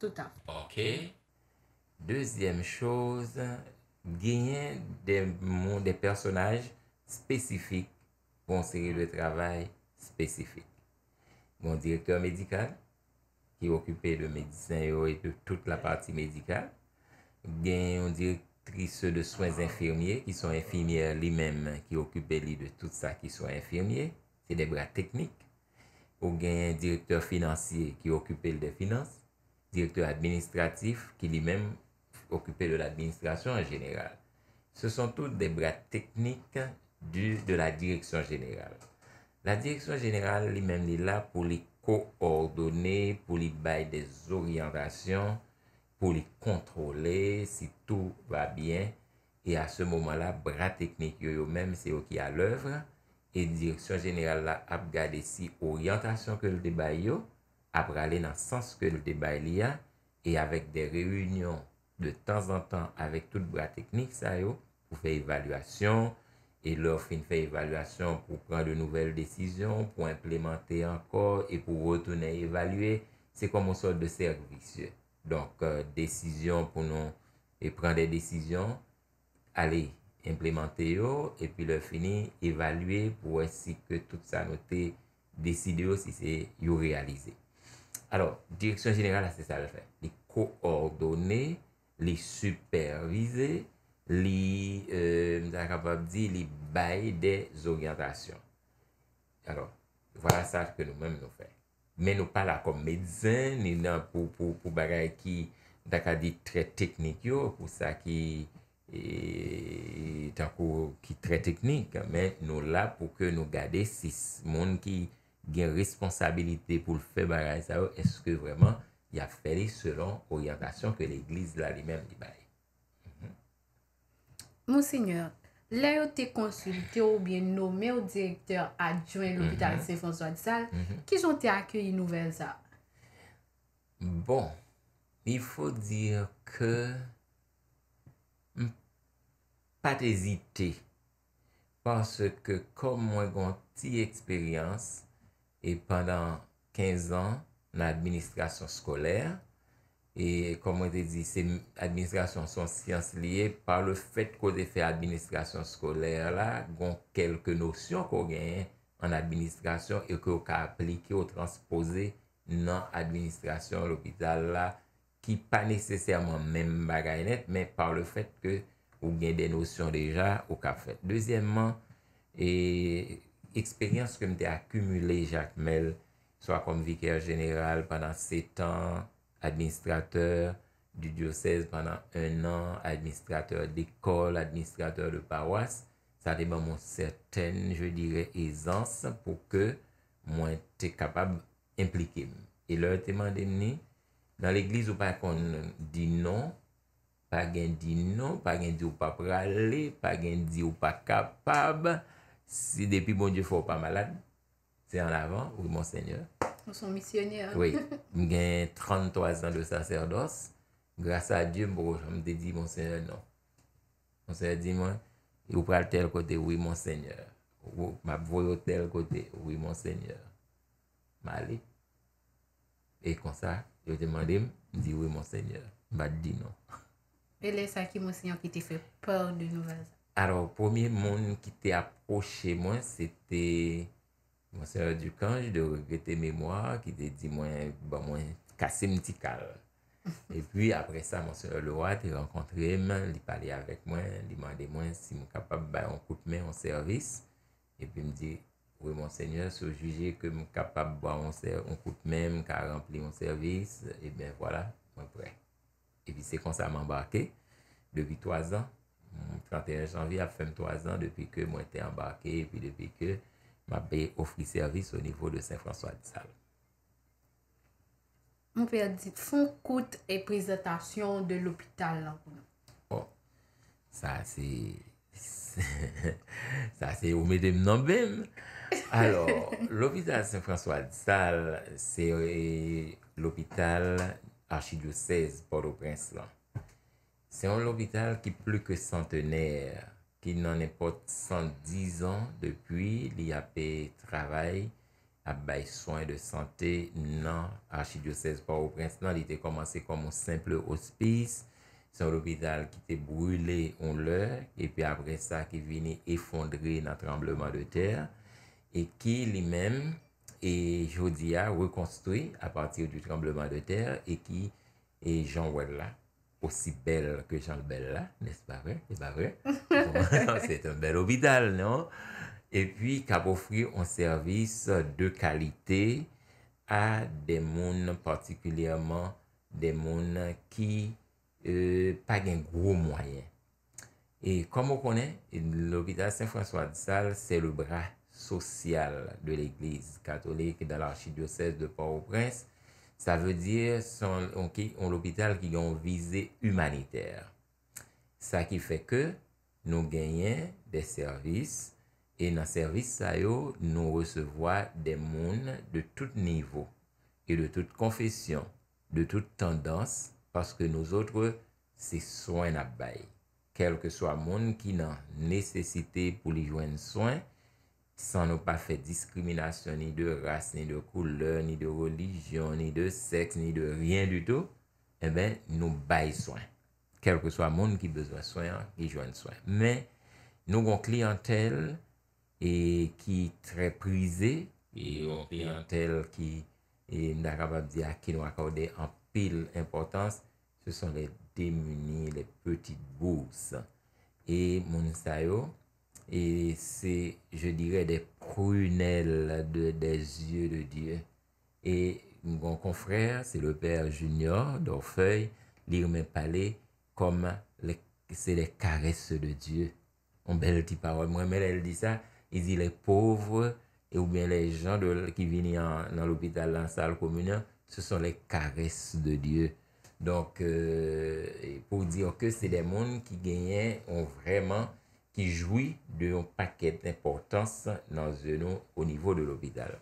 Tout à fait. OK. Deuxième chose, gagner des, des personnages spécifiques pour une série de travail spécifique. Mon directeur médical, qui occupait de médecins et de toute la partie médicale. Gagner une directrice de soins infirmiers, qui sont infirmières lui-même, qui occupait lui de tout ça, qui sont infirmiers. C'est des bras techniques. Ou genyen direktor financier ki okupel de finance. Direktor administratif ki li menm okupel de l'administrasyon en general. Se son tout de brad teknik de la direksyon general. La direksyon general li menm li la pou li ko ordone, pou li baye de zorientasyon, pou li kontrole si tout va bien. E a se mouman la brad teknik yo yo menm se yo ki a l'ovre. E direksyon jeneral la ap gade si orientasyon ke l debay yo, ap rale nan sans ke l debay li ya, e avek de reunyon de tan zan tan avek tout bra teknik sa yo, pou fe evalwasyon, e l ofrin fe evalwasyon pou pran de nouvel desisyon, pou implemente ankor, e pou rotoune evalwe, se komon sot de servis. Donk euh, desisyon pou nou, e pran de desisyon, aleye. Implemente yo, epi le fini, evalue pou esi ke tout sa note deside yo si se yo realize. Alors, direksyon general a se sa le fe. Li ko ordone, li supervise, li, euh, mta kapap di, li baye de zogyatasyon. Alors, wala sa ke nou menm nou fe. Men nou pala kom medzen, ni nan pou bagay ki mta kap di tre teknik yo, pou sa ki... E tan ko ki tre teknik, men nou la pou ke nou gade si moun ki gen responsabilite pou l'fe baray sa yo, eske vreman ya fere selon oryakasyon ke l'Eglise la li men li baray. Mhm. Monsignor, lè yo te konsulte ou bien nou me ou direktor adjouen l'Evitalisme mhm. François Dissal, mhm. ki jonte akye yi nou ven sa? Bon, i fou dir ke... pa te zite, panse ke komwen gwen ti eksperyans, e pandan 15 an, nan administrasyon skolèr, e komwen te zi, se administrasyon son siyans liye, par le fet kou de fe administrasyon skolèr la, gwen kelke nosyon kou gen, an administrasyon, e kou ka aplike ou transpose, nan administrasyon l'opital la, ki pa nesesèrman men bagay net, men par le fet ke, ou gen denosyon deja, ou ka fèt. Dezyèmman, eksperyans ke m te akumule, Jacques Mel, swa kom viker jeneral, pandan 7 an, administrateur du diosèze, pandan 1 an, administrateur de kol, administrateur de parwas, sa te ban moun sèten, je dire, ezans pou ke mwen te kapab implikem. E lor te mandemni, nan l'eglise ou pa kon di non, Pa gen di nou, pa gen di ou pa prale, pa gen di ou pa kapab, si depi bon di fò ou pa malade, se an avan, ou monsenye. Ou son misyonier. Oui, gen 33 ans de saserdos, grasa a Diyo mbo, mde di monsenye nou. Monsenye di mwen, ou pral tel kote, ou monsenye, ou mab volo tel kote, ou monsenye. Mali, e konsa, yo te mandem, mdi ou monsenye, mba di nou. E lè sa ki monsenyor ki te fè pòr dè nouvèz? Alors, pòmè moun ki te apò chè mwen, se te monsenyor du kanj de regrette mè mò, ki te di mwen, ba mwen, kase mtikal. E pwi apre sa, monsenyor louat, te renkontre mè, li pale avèk mwen, li mande mwen si mwen kapab ba yon kout mè yon servis, e pwi mdi, wè monsenyor sou juje ke mwen kapab ba yon kout mè mwen ka rampli yon servis, e bè wòla, mwen prek. Epi se konsa m'embarke, depi 3 an, 31 janvi ap fem 3 an depi ke mwen te m'embarke, epi depi ke m'ape ofri servis o nivou de Saint-François-de-Salle. Mwen pe a dit, fon kout e prezetasyon de l'opital? Oh, sa se sa se oume dem nan ben. Alors, l'opital Saint-François-de-Salle se l'opital de Archidio 16, Port-au-Prince lan. Se an l'hôpital ki plou ke santenèr, ki nan en pot 110 an depuy, li apè travay, abay soyn de santè nan Archidio 16, Port-au-Prince lan, li te komanse komon simple hospice, se an l'hôpital ki te brûlé an lè, epè apè sa ki vini effondri nan trembleman de tèr, e ki li menm, Et Jody a reconstruit a partir du tremblement de terre et qui est Jean Wella, aussi belle que Jean Bella, n'est-ce pas vrai? N'est-ce pas vrai? C'est un bel hôpital, non? Et puis Cabo Friou, un service de qualité à des mounes particulièrement, des mounes qui euh, pagent un gros moyen. Et comme on connaît, l'hôpital Saint-François-de-Salle, c'est le bras. sociale de l'Église catholique dans l'archidiocèse de Port-au-Prince. Ça veut dire son, on, l'hôpital qui a une visée humanitaire. Ça qui fait que nous gagnons des services et dans service ça nous recevons des mondes de tout niveau et de toute confession, de toute tendance parce que nous autres c'est soin à bail. Quel que soit monde qui n'a nécessité pour les joindre soins. San nou pa fè diskriminasyon ni de rase, ni de kouleur, ni de religyon, ni de seks, ni de rien du tout, e ben nou baye soin. Kel ke so a moun ki bezwa soin, ki joan soin. Men nou gon kliyantel e ki trè prizè, e yon kliyantel ki nou akorde an pil importans, se son le demuni, le petit bous. E moun sayo, Et c'est, je dirais, des prunelles des yeux de Dieu. Et mon confrère, c'est le père Junior d'Orfeuille, mes Palais, comme c'est les caresses de Dieu. On belle petite parole. moi elle dit ça. Il dit les pauvres, et ou bien les gens qui viennent dans l'hôpital, dans la salle communion, ce sont les caresses de Dieu. Donc, euh, pour dire que c'est des mondes qui gagnent ont vraiment qui jouit d'un paquet d'importance dans au niveau de l'hôpital.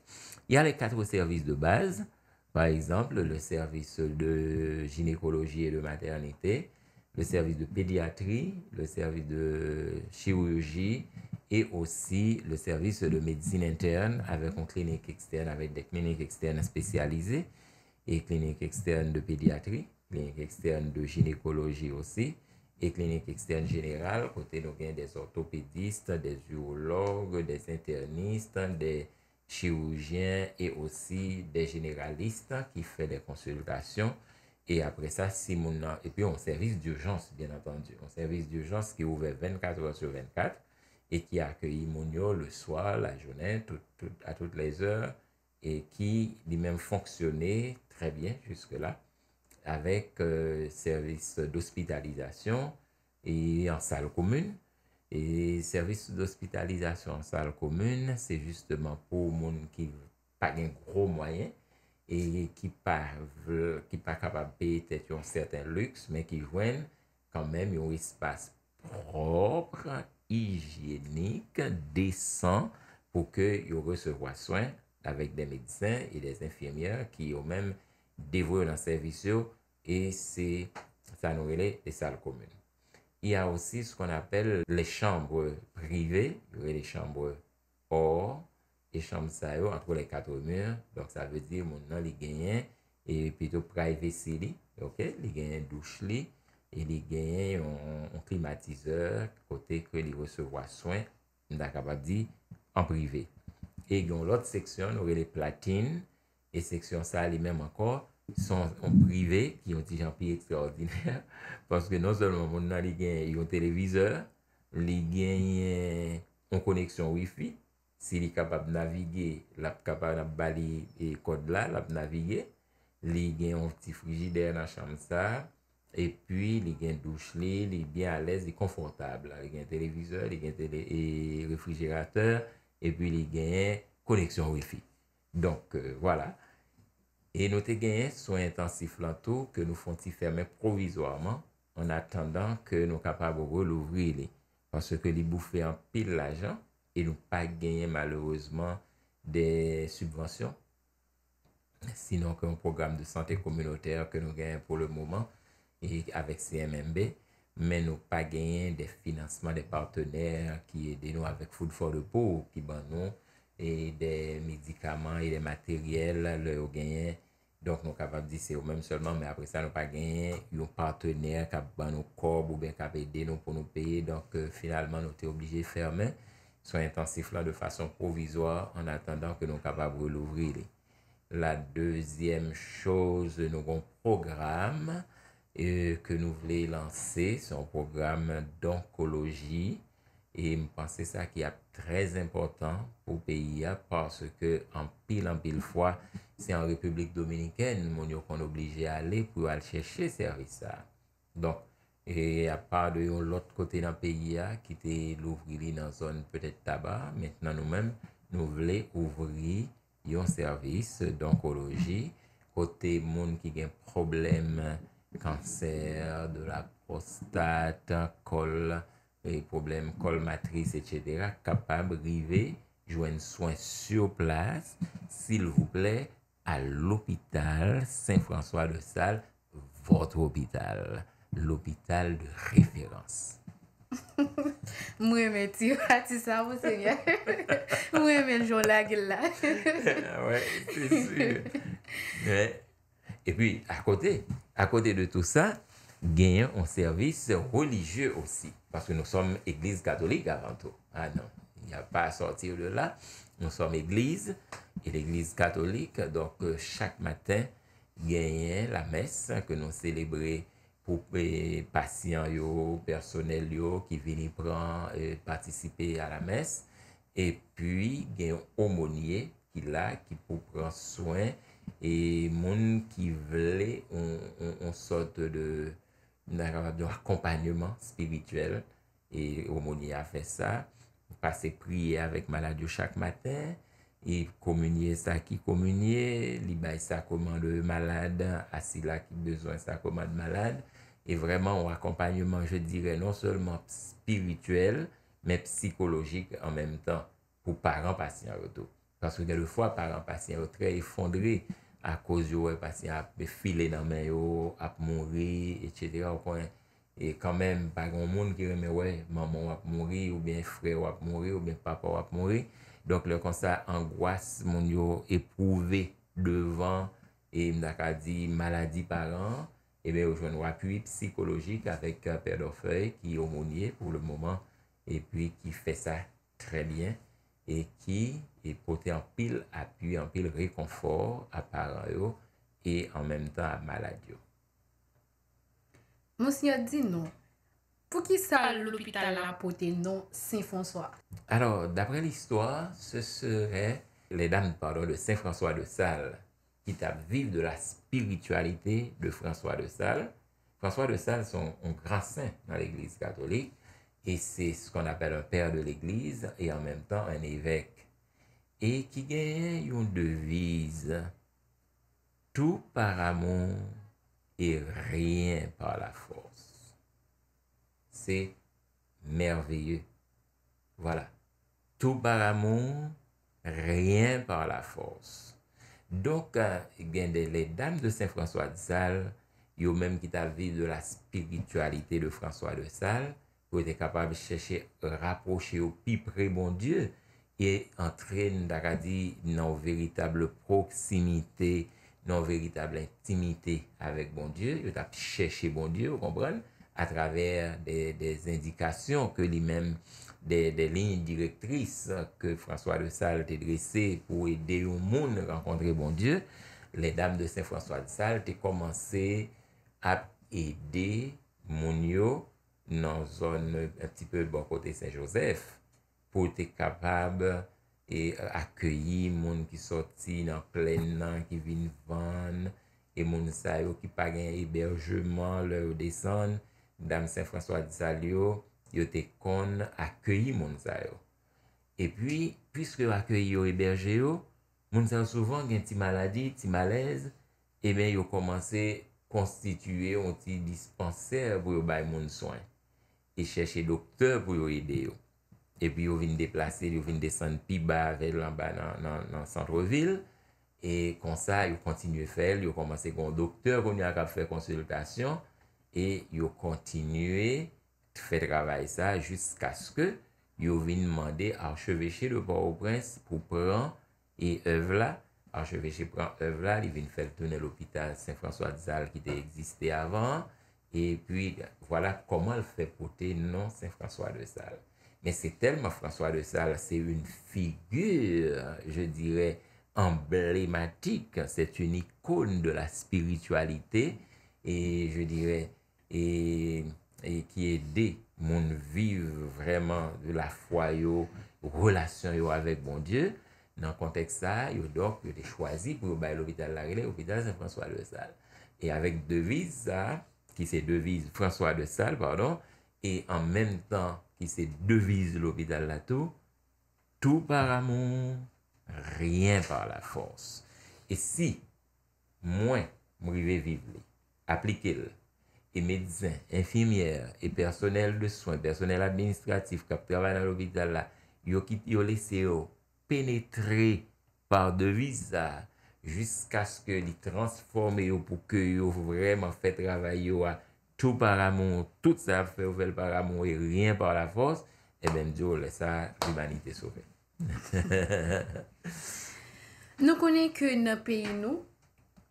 Il y a les quatre services de base, par exemple le service de gynécologie et de maternité, le service de pédiatrie, le service de chirurgie et aussi le service de médecine interne avec une clinique externe, avec des cliniques externes spécialisées et clinique externe de pédiatrie, clinique externe de gynécologie aussi et clinique externe générale, côté nous des orthopédistes, des urologues, des internistes, des chirurgiens et aussi des généralistes qui font des consultations. Et après ça, Simon et puis on service d'urgence, bien entendu, Un service d'urgence qui est ouvert 24 heures sur 24 et qui accueille Mounio le soir, la journée, à toutes les heures et qui lui-même fonctionnait très bien jusque-là avec euh, service d'hospitalisation et en salle commune. Et service d'hospitalisation en salle commune, c'est justement pour monde qui pas un gros moyen et qui pas qui pas capable de payer un certain luxe mais qui joignent quand même un espace propre, hygiénique, décent pour que ils reçoivent soin avec des médecins et des infirmières qui ont même devou yo nan servis yo e se sa nou wele le sal komoun. Ya osi skon apel le chambre prive, yo wele chambre or, e chambre sa yo antre le katre mure, lak sa ve dire moun nan li genyen private city, li genyen douche li, li genyen yon klimatizeur kote kwen li resevo a soin nan kapap di an prive. E yon lot seksyon nou wele platine E seksyon sa li menm ankon, son privé ki yon ti jampi ekstraordinèr. Panske non solman voun nan li gen yon televizeur, li gen yon koneksyon wifi. Si li kapab navige, kapab bali e kod la, li gen yon ti frigidey nan chanm sa. E pi li gen douche li, li gen alèz li konfrontable. Li gen televizeur, li gen e refrigirateur, e pi li gen koneksyon wifi. Donk wala E nou te genyen sou intensif lantou Ke nou fonti ferme provisoarman An attendant ke nou kapabou Louvri li Paske li boufe an pil la jan E nou pa genyen malouzman De subwansyon Sinon ke un program de sante Komunotèr ke nou genyen pou le mouman E avek CMMB Men nou pa genyen de financeman De partenèr ki edè nou Avek food for the poor Ki ban nou e de medikaman e de materyel le ou genyen. Donk nou kapab di se ou menm solman, men apres sa nou pa genyen, nou partener kap ban nou korb, ou ben kap ede nou pou nou peye, donk euh, finalman nou te oblige fermen, sou intensif lan de fason provizor, an attendant ke nou kapab relouvri. La dezyem chouz, nou gon program, euh, ke nou vle lanse, son program donkologi, e mpansè sa ki ap trez impotant pou PEIA parce ke an pil an pil fwa se an Republik Dominikèn moun yo kon oblije ale pou al chèche servisa. Don, e a par de yon lot kote nan PEIA ki te louvri li nan zon petè taba, metnan nou men nou vle ouvri yon servis d'onkologi kote moun ki gen problem kanser de la prostat kol E probleme kolmatris, etc., kapab rive, jwen soyn sur plas, s'il voup lè, al l'hôpital Saint-François-de-Salle, vòt hôpital, l'hôpital de référence. Mwen men ti wati ah, sa, mwen men joun la gèl la. Mwen men joun la gèl la. Mwen men joun la gèl la. Et puis, akote, akote de tout sa, genyen an servis religye osi. Paske nou som eglise katolik avantou. Ah non, y a pa a sorti ou de la. Nou som eglise, e l'eglise katolik. Donk euh, chak matin genyen la mes ke nou celebre pou euh, patient yo, personel yo ki vini pran e euh, patisipe a la mes. E pi genyen omonye ki la ki pou pran soyn e moun ki vle ou sort de nous d'un accompagnement spirituel. Et Aumonier a fait ça. Passer prier avec malade chaque matin. Et communier ça qui communier. Libay ça commande malade. Assis là qui besoin ça commande malade. Et vraiment, un accompagnement, je dirais, non seulement spirituel, mais psychologique en même temps pour parents patients retour. Parce que des fois, parents patients très effondrés akouz yo wè pati ap filè nan mè yo, ap mounri, etc. E kanmèm, bagon moun ki wè mè wè, maman wè ap mounri, ou bè frè wè ap mounri, ou bè papa wè ap mounri. Donk lè konsa angoas moun yo epouvè devan, e mdaka di maladi paran, e bè ou jwen wè apuy psikologik avek pèr do fèy ki yo mounye pou lè mouman, e pwi ki fè sa trè bie. Et qui est porté en pile, an pil rekonfor réconfort, yo e an menm tan temps malad yo. Monsenyor di nou, pou ki sa l'hôpital le non Saint-François? Alors, d'après l'histoire, ce serait les dames pardon, de Saint-François de Sales qui tapent vivre de la spiritualité de François de Sales. François de Sales sont un grand saint dans l'Église catholique et c'est ce qu'on appelle un père de l'Église et en même temps un évêque, et qui gagne une devise tout par amour et rien par la force. C'est merveilleux. Voilà. Tout par amour, rien par la force. Donc, euh, eh les dames de Saint-François de Sales, et ont même qui t'a de la spiritualité de François de Sales, pou ete kapab chèche raproche yo pi pre Bon Dieu, et entren d'agadi nan veritable proksimite, nan veritable intimite avek Bon Dieu, yo tap chèche Bon Dieu, ou kompran, atraver des indikasyon ke li men, des lignes direktris ke François de Sales te dresse pou ede yo moun renkondre Bon Dieu, le dame de Saint François de Sales te komanse ap ede moun yo, nan zon an ti pe bon kote Saint-Joseph pou te kapab e euh, akyeyi moun ki soti nan plen nan ki vin van e moun sa yo ki pa gen iberjeman lè ou desan dam Saint-François de Saliou yo te kon akyeyi moun sa yo e pi, piske akyeyi yo iberje yo moun sa yo souvan gen ti maladi, ti malez e ben yo komanse konstituye ou ti dispenser pou yo bay moun soyn E chèche doktèr pou yo ide yo. E pi yo vin deplase, yo vin desan pi ba, vey do lan ba nan centre vil. E kon sa, yo kontinuè fèl, yo komansè kon doktèr kon yon akal fè konsultasyon. E yo kontinuè fè travèl sa, jisk aske yo vin mandè archeveche de pa ou prins pou pran e evla. Archeveche pran evla, li vin fèl tounè l'opitale Saint-François-de-Salle ki te eksiste avan. Et puis, voilà comment elle fait porter le nom Saint-François de Sales. Mais c'est tellement François de Sales, c'est une figure, je dirais, emblématique, c'est une icône de la spiritualité, et je dirais, et qui aidé mon vie vraiment, de la foi, yo, relation yo avec mon Dieu, dans le contexte ça, yo d'or, yo t'ai choisi, pou yo baille l'hôpital Lariné, l'hôpital Saint-François de Sales. Et avec devise ça, ki se devise François de Salle, pardon, et en même temps, ki se devise l'hôpital Latour, tout par amour, rien par la force. Et si, moi, Mrivé Vivly, applique-le, et médecins, infirmières, et personnels de soins, personnels administratifs, capteurs de l'hôpital Latour, y'o quitte, y'o laissez-yo, pénétrer par devise ça, Jisk aske li transforme yo pou ke yo vreman fè travaye yo a tout pa la moun, tout sa fè ou fèl pa e la moun, e ryen pa la fòs, e ben diyo lè sa, limanite sou fè. Nou konen ke nan pey nou,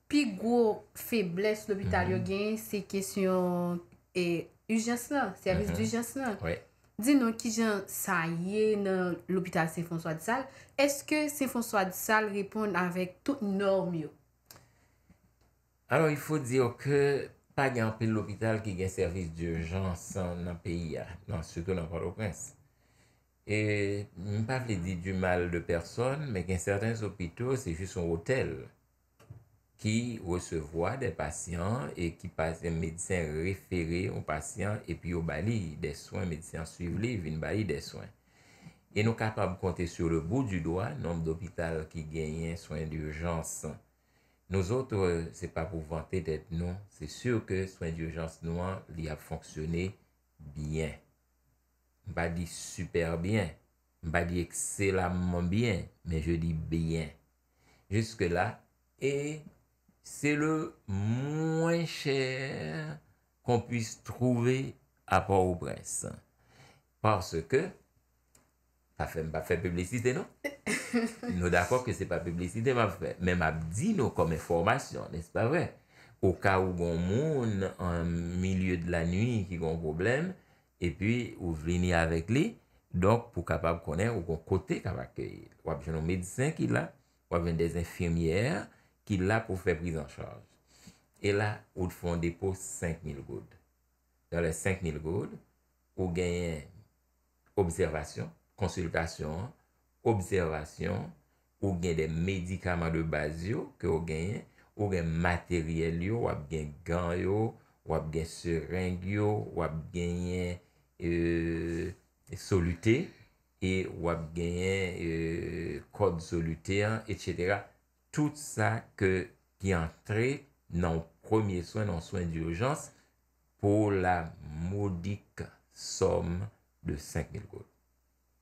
pi gwo fè blèst lopitaryo mhm. gen, se kèsyon e yu jasla, se avèst yu jasla. Wè. Din nou ki jan sa ye nan l'opital Sefonsoa Dissal, eske Sefonsoa Dissal repon avèk tout norm yo? Alors, y fò diyo ke pa yon pil l'opital ki gen servis di urjan san nan piya, nan sute nan Parokwens. E, mpav li di du mal de person, men gen certain zopito se fè son hotel. qui recevoir des patients et qui passe des médecins référés aux patients et puis au bali des soins médecins suivent les une bali des soins et nous capables de compter sur le bout du doigt le nombre d'hôpitaux qui gagnent soins d'urgence nous autres ce n'est pas pour vanter d'être nous. c'est sûr que soins d'urgence noirs il a fonctionné bien pas super bien pas dire excellemment bien mais je dis bien jusque là et se le mwen chèr kon pwis trouve apor ou brest. Parce ke, pa fèm pa fè publisite, non? Nou d'akor ke se pa publisite, mè m ap di nou kom e formasyon, nè s'pa vè? Ou ka ou goun moun, an milieu de la nwi ki goun problem, e pi ou vini avèk li, donk pou kapab konè ou goun kote kapak ki wap jenon medisyen ki la, wap jenon des infirmièr, ki la pou fè priz an chalj. E la, ou d'fondé pou 5.000 goud. Dan le 5.000 goud, ou genyen observation, konsultasyon, observation, ou genyen de medikaman de baz yo, ke ou genyen, ou genyen materyel yo, wap genyen gang yo, wap genyen sering yo, wap genyen solute, e wap genyen kod solute, etc., Tout sa ki antre nan ou premier soin, nan ou soin di urjans pou la modik som de 5.000 gold.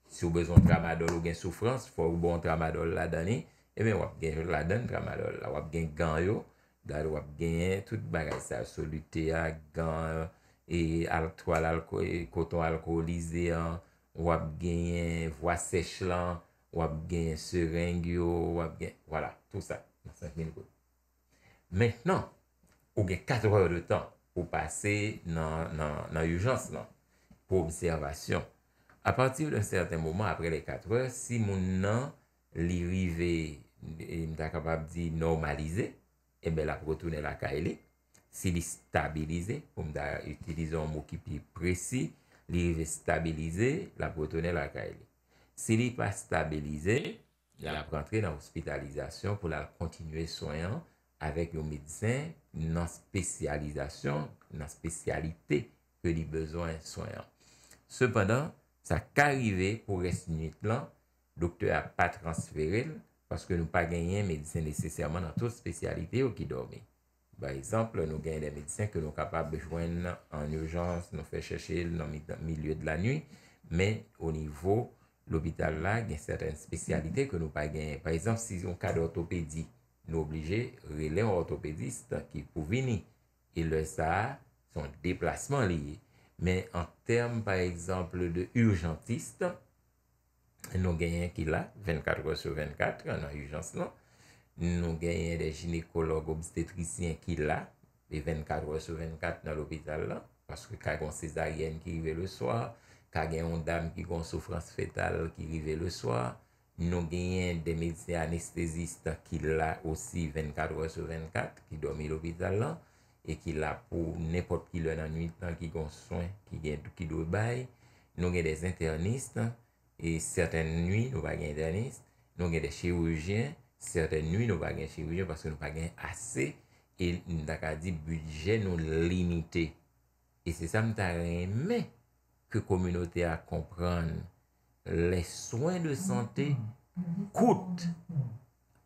Si ou bezon tramadol ou gen soufrans, fò ou bon tramadol la dani, e men wap gen tramadol la, wap gen ganyo, dan wap gen tout bagas sa solute a, ganyo, e alko alko, e koton alko lize an, wap gen vwa sech lan, wap gen serengyo, wap gen, wala, tout sa. Mwenen, ou gen 4 or de tan pou pase nan urjans lan, pou observasyon. A pati ou den certain mouman apre le 4 or, si moun nan li rive, e mta kapab di normalize, ebe la potoune la ka e li. Si li stabilize, pou mta utilizo mouki pi presi, li rive stabilize, la potoune la ka e li. Se li pa stabilize, la prantre nan ospitalizasyon pou la kontinue soyan avèk yo medisyen nan spesyalizasyon, nan spesyalite pe li bezoyen soyan. Sependan, sa ka rive pou resnit lan, doktor a pa transferil paske nou pa genyen medisyen nesesyaman nan tout spesyalite ou ki dormi. Ba esample, nou genyen den medisyen ke nou kapab bejwen an urjans, nou fè chèche nan milieu de la nui, men o nivou l'hôpital la gen certaine spesyalite ke nou pa genyen. Par exemple, si yon ka de otopedi, nou oblige re lè yon otopediste ki pou vini, e lè sa son deplasman liye. Men, an term par exemple de urgentiste, nou genyen ki la, 24h sur 24, yon an urjans lan, nou genyen de ginekolog obstetricien ki la, 24h sur 24 nan l'hôpital la, paske kagon cesaryen ki yve le swa, ka gen yon dam ki kon soufrans fetal ki rive le swa nou gen den medze anestezist ki la osi 24h sur 24 ki dormi l'opital la e ki la pou nepot ki lwen anuitan ki kon swan, ki gen tout ki do bay nou gen den internist e certain nui nou bagen internist nou gen den chirurgen certain nui nou bagen chirurgen paske nou bagen ase e daka di budget nou limite e se sa mta remen ke komyonote a kompran le soyn de sante koute.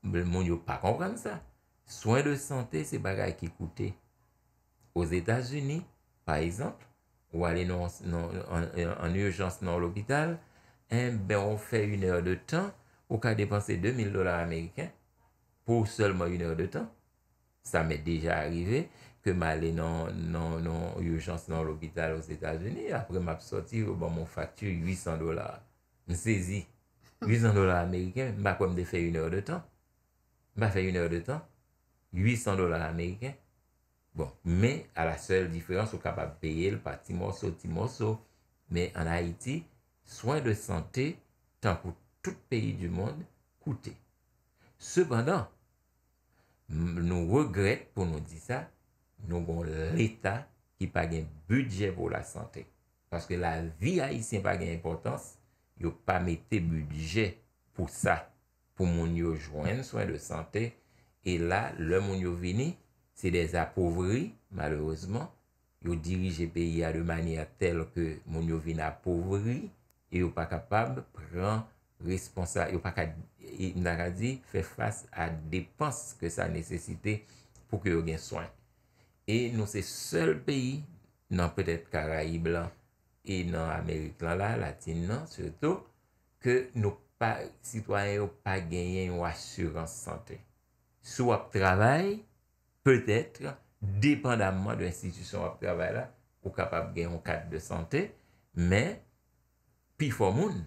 Moun yo pa kompran sa. Soyn de sante se bagay ki koute. Ose Etasuni, pa exemple, ou ale en urjans nan l'opital, en eh ben on fe yon er de tan, ou ka depanse 2000 dolar Ameriken, pou solman yon er de tan. Sa men deja arrive. ke ma alè nan yojans nan l'hôpital os Etats-Unis, apre ma ap sorti, oh, bon, mon faktur 800 dolar. M sezi, 800 dolar Ameriken, ma kom de fè yon eur de tan. Ma fè yon eur de tan, 800 dolar Ameriken. Bon, men, a la sel difreyans, ou kapap peye l pa ti morso, ti morso, men, an Haiti, soin de santé, tan pou tout peyi du moun, koute. Sebandan, nou regret pou nou di sa, Nou gon l'Etat ki pa gen budje pou la sante. Paske la vi a isen pa gen impotans, yo pa mette budje pou sa, pou moun yo jwen soen de sante. E la, lè moun yo vini, se de apouvri, malouzman, yo dirije peyi a de mani a tel ke moun yo vini apouvri e yo pa kapab pran responsa. Yo pa ka, i mna ka di, fe fas a depans ke sa nesesite pou ke yo gen soen. E nou se sol peyi nan pwede karayi blan E nan Amerik lan la, latin nan, soto Ke nou sitwayen yo pa genyen yo asurans sante Sou ap travay, pwede, dependanman do institusyon ap travay la Ou kapap genyon kat de sante Men, pi fomoun,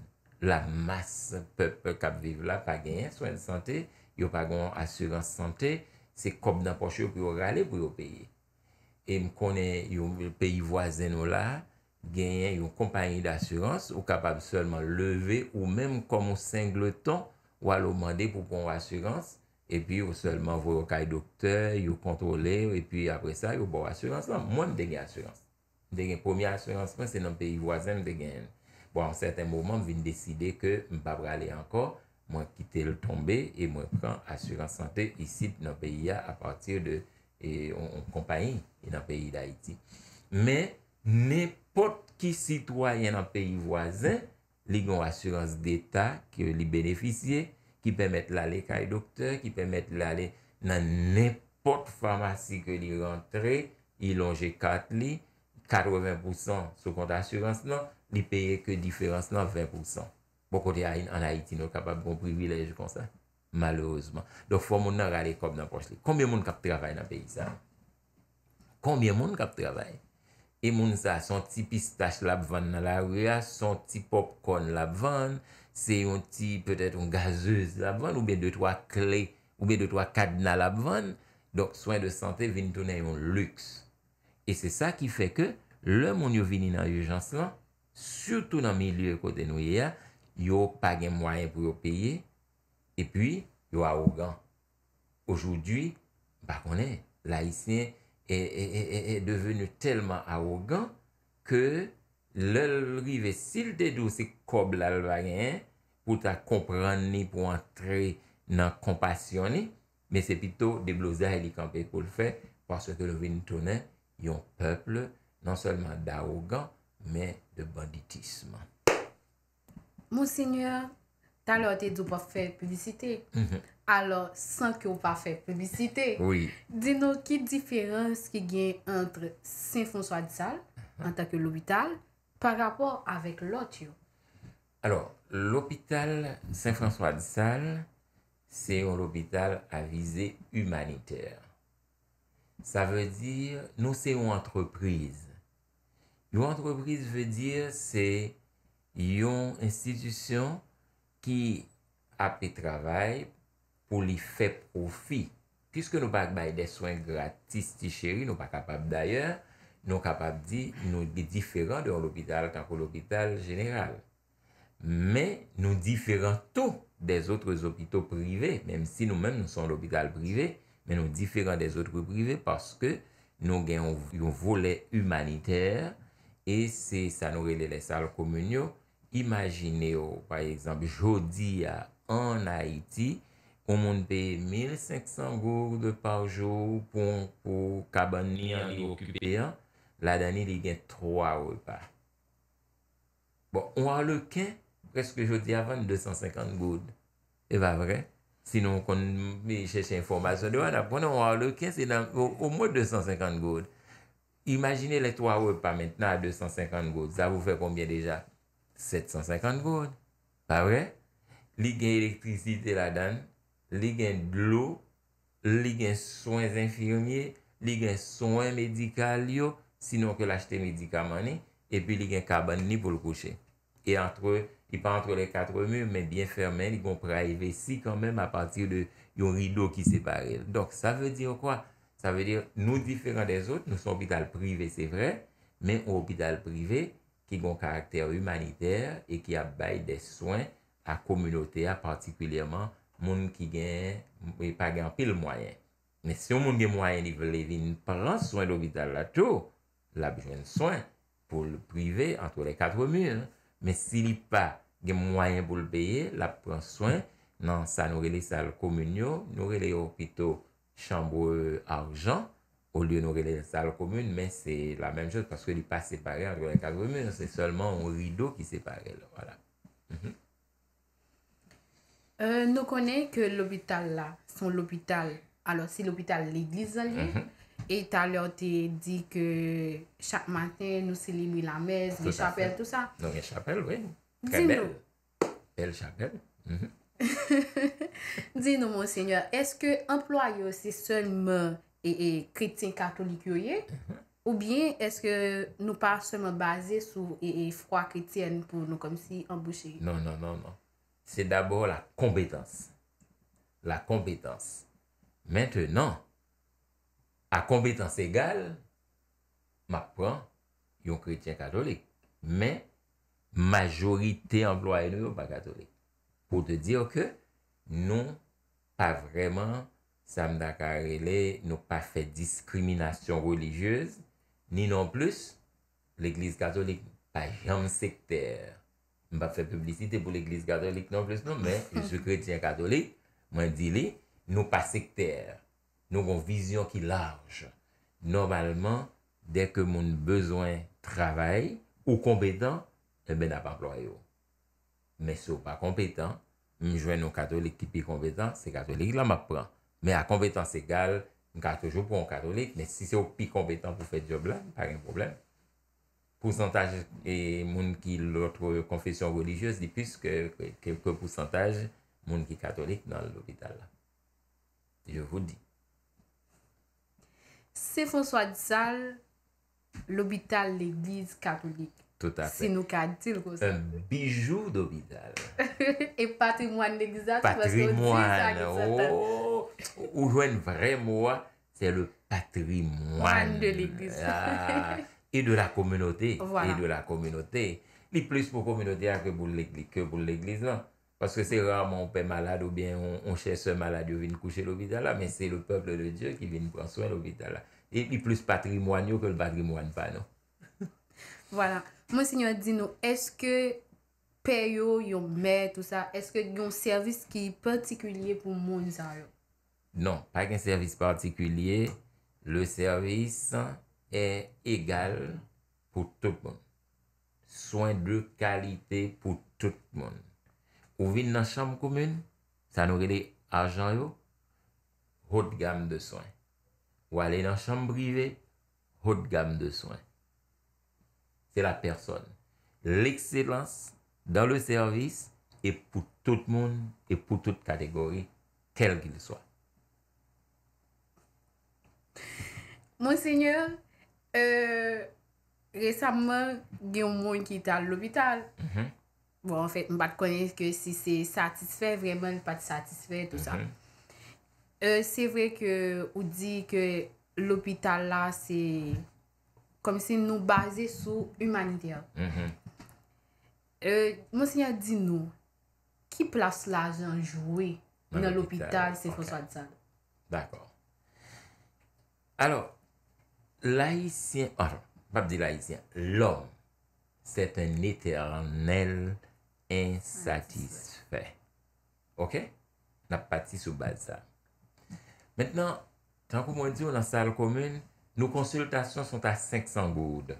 la mas pepe kap viv la pa genyen Yo pa genyon asurans sante, se kom nan poche ou ki yo rale pou yo peyi e m konen yon peyi voazen ou la, genyen yon kompanyi d'asyurans, ou kapab selman leve, ou menm konm ou sengle ton, ou alou mande pou konw asyurans, e pi ou selman vwokay doktor, yon kontrole, e pi apre sa yon pou asyurans lan. Mwen m denge asyurans. M denge pomi asyurans, mwen se nan peyi voazen m dengen. Bon, an seten mouman, m vin deside ke m pap rale ankor, mwen kite l tombe, e mwen pran asyurans sante, isi nan peyi ya, apatir de, e yon kompanyen nan peyi d'Haïti. Men, nepot ki sitwayen nan peyi vwazen, li goun rassurans d'Etat ki li beneficye, ki pèmèt l'alè kaj doktèr, ki pèmèt l'alè nan nepot farmasyke li rentre, ilonje kat li, 80% sou kont rassurans nan, li peye ke diferans nan 20%. Bo kote a yon, an Haïti nou kapap bon privilèj kon sa. malerouzman. Dok fwa moun nan rade kob nan poch li. Konbyen moun kap travay nan peyi sa? Konbyen moun kap travay? E moun sa, son ti pistache la bvan nan la ouya, son ti popcorn la bvan, se yon ti petet un gazeuse la bvan, oube 2-3 kle, oube 2-3 kad nan la bvan, dok swan de sante vin tonen yon luks. E se sa ki fe ke, le moun yo vini nan yon janslan, surtout nan mi lye kote nou ye ya, yo page mwayen pou yo peye, E pwi, yo aogan. Ojou dwi, bakonè, laïsè, e devenu telman aogan ke lèl rive sil non de dou se kob lalvayen pou ta kompran ni pou antre nan kompasyon ni, men se pito debloza elikampe pou l'fè parce ke lè veni tonè yon peple nan selman d'aogan men de banditisman. Monsignor, de te pas pa fè publicite. Mm -hmm. que san ki ou pa fè Oui. Di nou ki diferans y a entre Saint-François de salle mhm. en tant que l'hôpital, par rapport avec l'autre? Alors, l'hôpital Saint-François de c'est un hôpital à visée humanitaire. Ça veut dire, nous c'est une entreprise. Une entreprise veut dire c'est une institution ki api travay pou li fe profi. Kiske nou pa ak baye de swen gratis ti cheri, nou pa kapab dayer, nou kapab di nou bi diferan de an l'opital, tanko l'opital general. Men nou diferan tou de zotre zopito prive, menm si nou menm nou son l'opital prive, men nou diferan de zotre prive, paske nou gen yon volet humaniter, e se sa nou rele lesal komunyo, Imajine yo, pa ekzambi, jodi ya an Haiti, pou moun pe 1.500 gourd parjou pou kabanyan li okupyan, la dani li gen 3 oul pa. Bon, waw le ken, preske jodi avan, 250 gourd. E va vre? Sinon kon mi cheshe informasyon de wana ponen waw le ken, se nan, ou moun 250 gourd. Imajine le 3 oul pa, menten a 250 gourd, sa wou fe konbyen deja? 750 gold. Pa vre? Li gen elektrisite la dan, li gen blou, li gen soyns infirmier, li gen soyns medikal yo, sinon ke l'achete medikamanen, epi li gen kaban ni pou l'kouche. E antre, e pa antre le katre mure, men bien fermen, li gon praive si kanmen, ma patir de yon rido ki se pare. Dok, sa ve dir kwa? Sa ve dir, nou diferan den zot, nou son opital prive, se vre, men opital prive, se vre, ki gon karakter humaniter e ki ap baye de soin a komunote a partikuliyaman moun ki gen, moun e ki pa gen pil mwayen. Mè si yon moun gen mwayen li vle vin plan soin lopi dal lato, l ap jen soin pou l prive antre le katre mure. Mè si li pa gen mwayen pou l beye, l ap pran soin nan sa noure li sal komun yo, noure li yo pito chanbou arjan, Ou liyo nou rele sa l komoun, men se la menm chot, paske li pa separe, ankou la kak komoun, se seman ou rido ki separe. Nou konen ke l opital la, son l opital, alo si l opital l iglizan li, et alo te di ke chak maten nou se li mi la mez, li chapel tout sa. Non, li chapel, oui. Très belle. Belle chapel. Mm-hmm. Di nou, monsenyor, eske employo se seman e, e kretien katolik yoye, mhm. ou bien, eske nou pa seme baze sou, e, e fwa kretien pou nou kom si embouche? Non, non, non, non. Se dabor la kompetans. La kompetans. Mètè nan, a kompetans egal, ma pran, yon kretien katolik. Men, majori te amblo a yon yo pa katolik. Po te diyo ke, nou pa vreman Sam Dakarele nou pa fè diskriminasyon religyöz, ni nan plus, l'Eglise Katolik pa jan sekter. M pa fè publisite pou l'Eglise Katolik nan plus nou, men, jesu kretien Katolik, mwen dile, nou pa sekter. Nou kon vizyon ki large. Normalman, dek ke moun bezwen travay, ou kompetan, e eh ben apan ploy yo. Men sou pa kompetan, m jwen nou Katolik ki pi kompetan, se Katolik la m ap pran. Mè a kompetans egal, mè ka toujou pou an katolik, mè si se ou pi kompetans pou fè diob lan, par yon problem, pou santaj moun ki lout konfesyon religyos, di püs ke pou santaj moun ki katolik nan l'hobital la. Je vou di. Se fonswa di sal, l'hobital l'eglise katolik. Tout apè. Se nou ka di til kousan. Un bijou d'hobital. E patrimoine l'eglise katolik. Patrimoine, ooooh. Ou jwen vremen, c'est le patrimoine de l'église. Ah, et de la communauté. Li plus pou communauté a ke pou l'église. Parce que c'est rarement on paie malade ou bien on chèche un malade ou vini coucher l'hôpital. Mais c'est le peuple de Dieu qui vini prendre soin l'hôpital. Et li plus patrimoine yo ke le patrimoine pa nou. Voilà. Monseigneur Dino, est-ce que payo yon mè, tout ça, est-ce que yon service ki yon particulier pou moun san yo? Non, pak yon servis partikulye, le servis e egal pou tout moun. Soin de kalite pou tout moun. Ou vin nan chanm koumoun, sa nou re de ajan yo, hot gam de soin. Ou ale nan chanm brive, hot gam de soin. Se la person. L'eksilans dan le servis e pou tout moun, e pou tout kategori, kel ki le soin. Monseigneur Resebman Gen moun ki ita l'opital Mwen pat konen ke si se Satisfè vremen pat satisfè Tout sa Se vre ke ou di ke L'opital la se Kom se nou baze sou Humanity mm-hmm. euh, Monseigneur di nou Ki plas la jan Jouè nan l'opital Se foswa disan D'akor Alors, l'haïtien, ah, pap di l'haïtien, l'homme, c'est un éternel insatisfait. Ok? N'a pati sou baza. Mètenant, chan kou mwen di ou nan sale komoun, nou konsultasyon son ta 500 goud.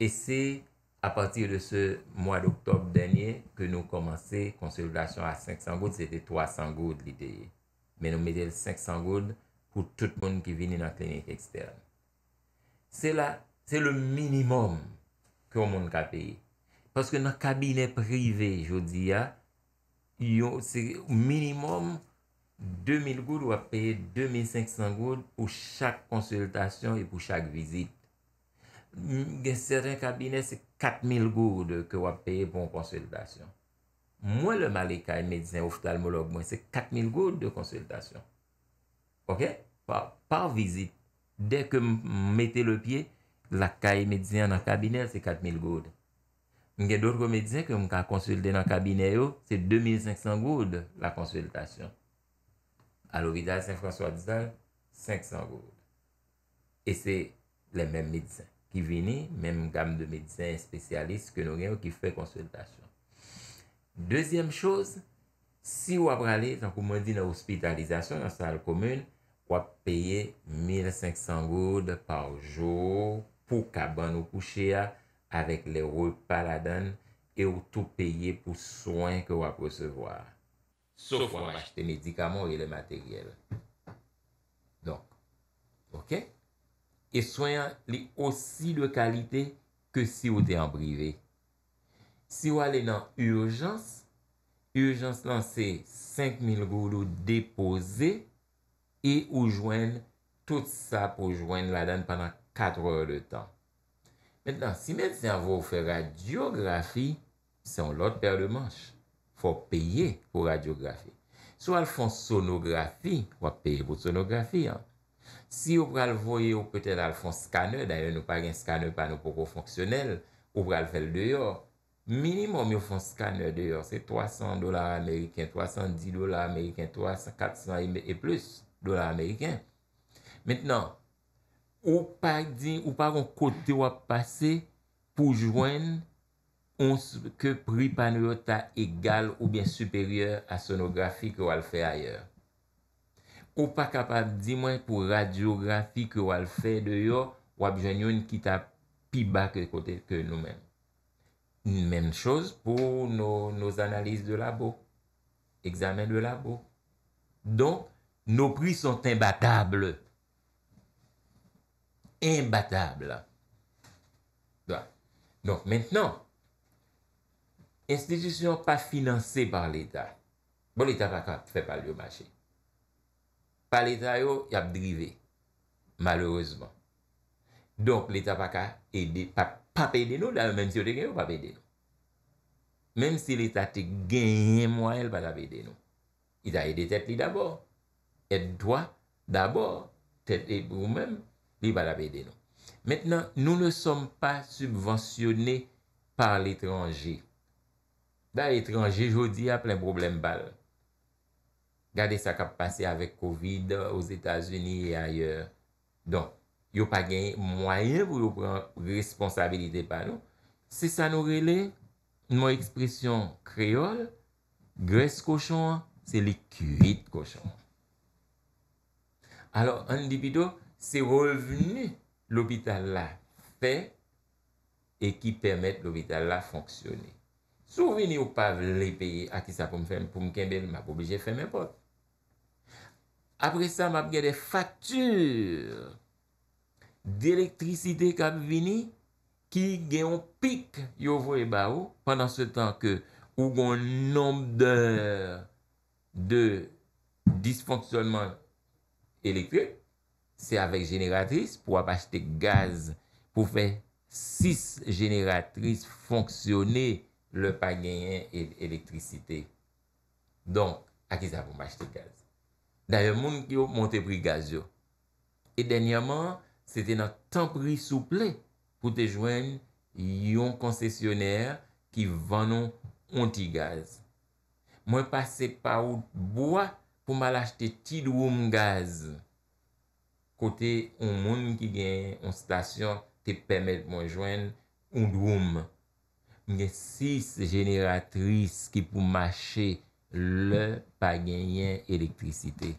Et c'est à partir de ce mois d'octobre denye que nou komansé konsultasyon a 500 goud, c'était 300 goud l'idé. Mènen mèden 500 goud, pou tout moun ki vini nan klinik ekstern. Se la, se le minimum ki ou moun ka peyi. Paske nan kabine prive, jo di ya, yo se minimum 2000 goud wap peyi, 2500 goud pou chak konsultasyon e pou chak vizit. Gen seren kabine, se 4000 goud wap peyi pou konsultasyon. Mwen le malika e medzyen ou phtalmolog, se 4000 goud de konsultasyon. Ok? Par vizit. Dèk m mette le pie, la kay medzyan nan kabine, se 4000 goud. M gen d'orgo medzyan ke m ka konsulte nan kabine yo, se 2500 goud la konsultasyon. A l'Ovidal Saint-François d'Ital, 500 goud. E se le men medzyan ki vini, men gam de medzyan spesyalist ke nou gen yo ki fwe konsultasyon. Dezyem chouz. Si w ap rale, tak ou mwen di nan hospitalizasyon, nan sal komoun, w ap peye 1500 goud par jou pou kaban ou kouchea avèk le repaladan e ou tou peye pou soyn ke w ap resevoar. Sof w ap achete medikamon ou e le materyel. Donk, ok? E soyan li osi le kalite ke si w de an brive. Si w ale nan urjans, Urjans lan se 5.000 goulou depoze e ou jwen tout sa pou jwen la dan panan 4 or de tan. Metnan, si medsyan vou fè radiografi, se an lot pèr de manche. Fò peye pou radiografi. So al fon sonografi, wap peye bout sonografi an. Si ou pral voye ou pwetèl al fon skane, dayen nou pa gen skane panou poko fonksyonel, ou pral fèl deyor, Minimum yo fon skaner deyo, se 300 dolar Ameriken, 310 dolar Ameriken, 400 ime e plus dolar Ameriken. Mètnen, ou pa di, ou pa von kote wap pase pou jwen, ke pri pa nou yo ta egal ou bien superior a sonografi ke wal fè ayer. Ou pa kapap di mwen pou radiografi ke wal fè deyo, wap jwen yon ki ta pi bak kote ke nou menm. Mèm chòs pou nou nos analise de labo. Eksamen de labo. Don, nou pri son imbatable. Imbatable. Don, mèntènan, institisyon pa finanse par l'Etat. Bon, l'Etat pa ka fè pa liyo mache. Pa l'Etat yo, yap drive. Malheureseman. Don, l'Etat pa ka, edi pa Pa peyde nou, menm si yo te genyo, pa peyde nou. Menm si lè sa te genye mwa el, pa la peyde nou. Il a yede tèt li d'abord. Et dwa, d'abord, tèt e broumèm, li pa la peyde nou. Mètnen, nou ne som pa subvensyonè par l'étrangé. Da l'étrangé, jodi, ap lè problem bal. Gade sa kap pase avèk COVID, ouz Etasuni, ayèr. Donk. yo pa genye mwaye pou yo pran responsabilite pa nou. Se sa nou rele, nou ekspresyon kreol, gres koshon, se likuit koshon. Alors, an dibido, se rol veni l'hobital la pe, e ki permette l'hobital la fonksyonne. Sou veni ou pa vle peye, a ki sa pou m kembe, m ap oblije fè mè pot. Apre sa, m ap gade faktur, di elektrisite kap vini ki gen yon pik yo vo e ba ou pandan se tan ke ou gon nom de dysfonksyonman elektri se avek generatris pou ap achete gaz pou fe 6 generatris fonksyonne le pa genyen elektrisite don akisa pou ap achete gaz daye moun ki yo monte pri gaz yo e denyaman Sete nan tankri souple pou te jwen yon konsesyoner ki vannon anti-gaz. Mwen pase pa ou boa pou mal achete ti dwoum gaz. Kote yon moun ki gen yon stasyon te pemet mwen jwen yon dwoum. Mwen gen 6 generatris ki pou mache le pa gen yon elektrisite.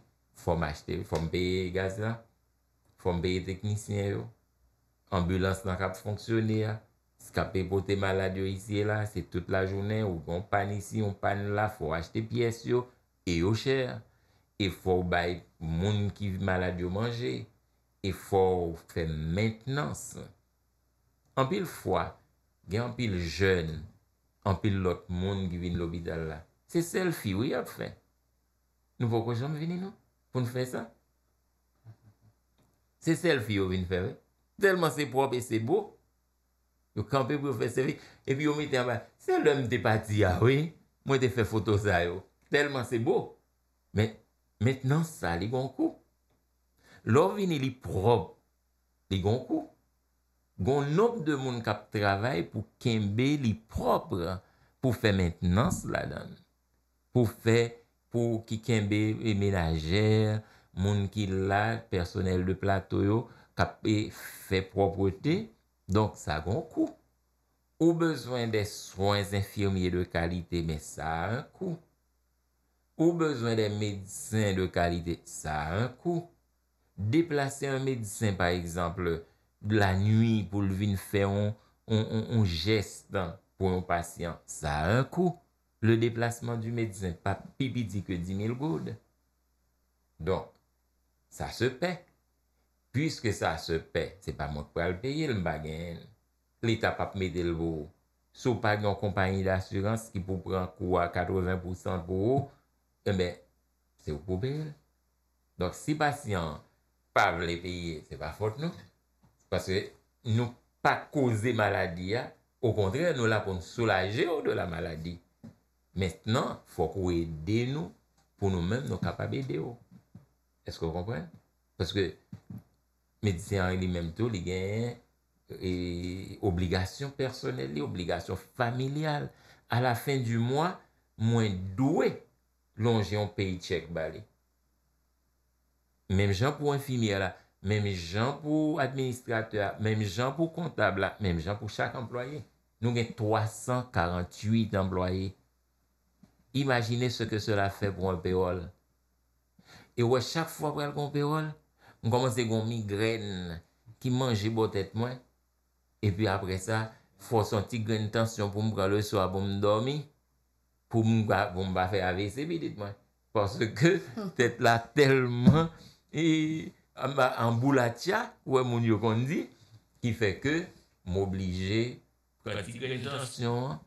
Fom paye gaz la. Fon beye teknisyen yo. Ambulans nan kap fonksyoni ya. Skape pou te maladyo isye la. Se tout la jounen. Ou kon pan isi, on pan la. Fon achete piyes yo. E yo chè. E fò ou bay moun ki maladyo manje. E fò ou fè mentenans. An pil fwa. Gen an pil jön. An pil lot moun ki vin lopital la. Se sel fi wè yon fè. Nou fò kwa jom vini nou? Poun fè sa? Se sel fi yo vin fewe. Telman se prop e se bo. Yo kampe pou yo fe se vi. E pi yo mi te amal. Se lom te pati ya we. Mwen te fe foto sa yo. Telman se bo. Men, mentenans sa li gon kou. Lo vin li prop. Li gon kou. Gon noum de moun kap travay pou kembe li prop. Pou fe mentenans la don. Pou fe pou ki kembe li e menajer. Moun ki la personel de plato yo kape fe proprete. Donk sa kon kou. Ou bezwen de soyns enfirmiye de kalite, men sa a an kou. Ou bezwen de medisyen de kalite, sa a an kou. Deplase un medisyen, pa ekzample, la nwi pou lvin fe on jeste pou yon pasyant, sa a an kou. Le deplasman du medisyen, pa pipi di ke di mil goud. Donk, Sa se pek. Puske sa se pek, se pa moun pou al peye l mbagen. Li ta pa p medel bou. Sou pa yon kompanyi d'assurance ki pou pran kou a 80% pou ou. Emen, se pou pou peye l. Donk si pasyon pa vle peye, se pa fote nou. Paske nou pa kouze maladi ya. Ou kontre, nou la pou nou solaje ou de la maladi. Mètenan, fò kou e de nou pou nou mèm nou kapabe de ou. Est-ce que vous comprenez? Parce que mé disé en anglais même tout, il y a euh, obligation personnelle, obligation familiale. À la fin du mois, moins doué l'on j'ai en paycheck bali. Même j'en pour infirmière, même j'en pour administrateur, même j'en pour comptable, même j'en pour chaque employé. Nous y a 348 employés. Imaginez ce que cela fait pour un payroll. E wè chak fwa pral kon perol. M komanse kon mi gren ki manje bo tèt mwen. E pi apre sa, fwa santi gren tansyon pou m pral wè swa pou m dormi. Pou m ba fè avè sebi dit mwen. Pwase ke tèt la telman e m anbou la tchak wè moun yo kondi. Ki fè ke m oblije prati gren tansyon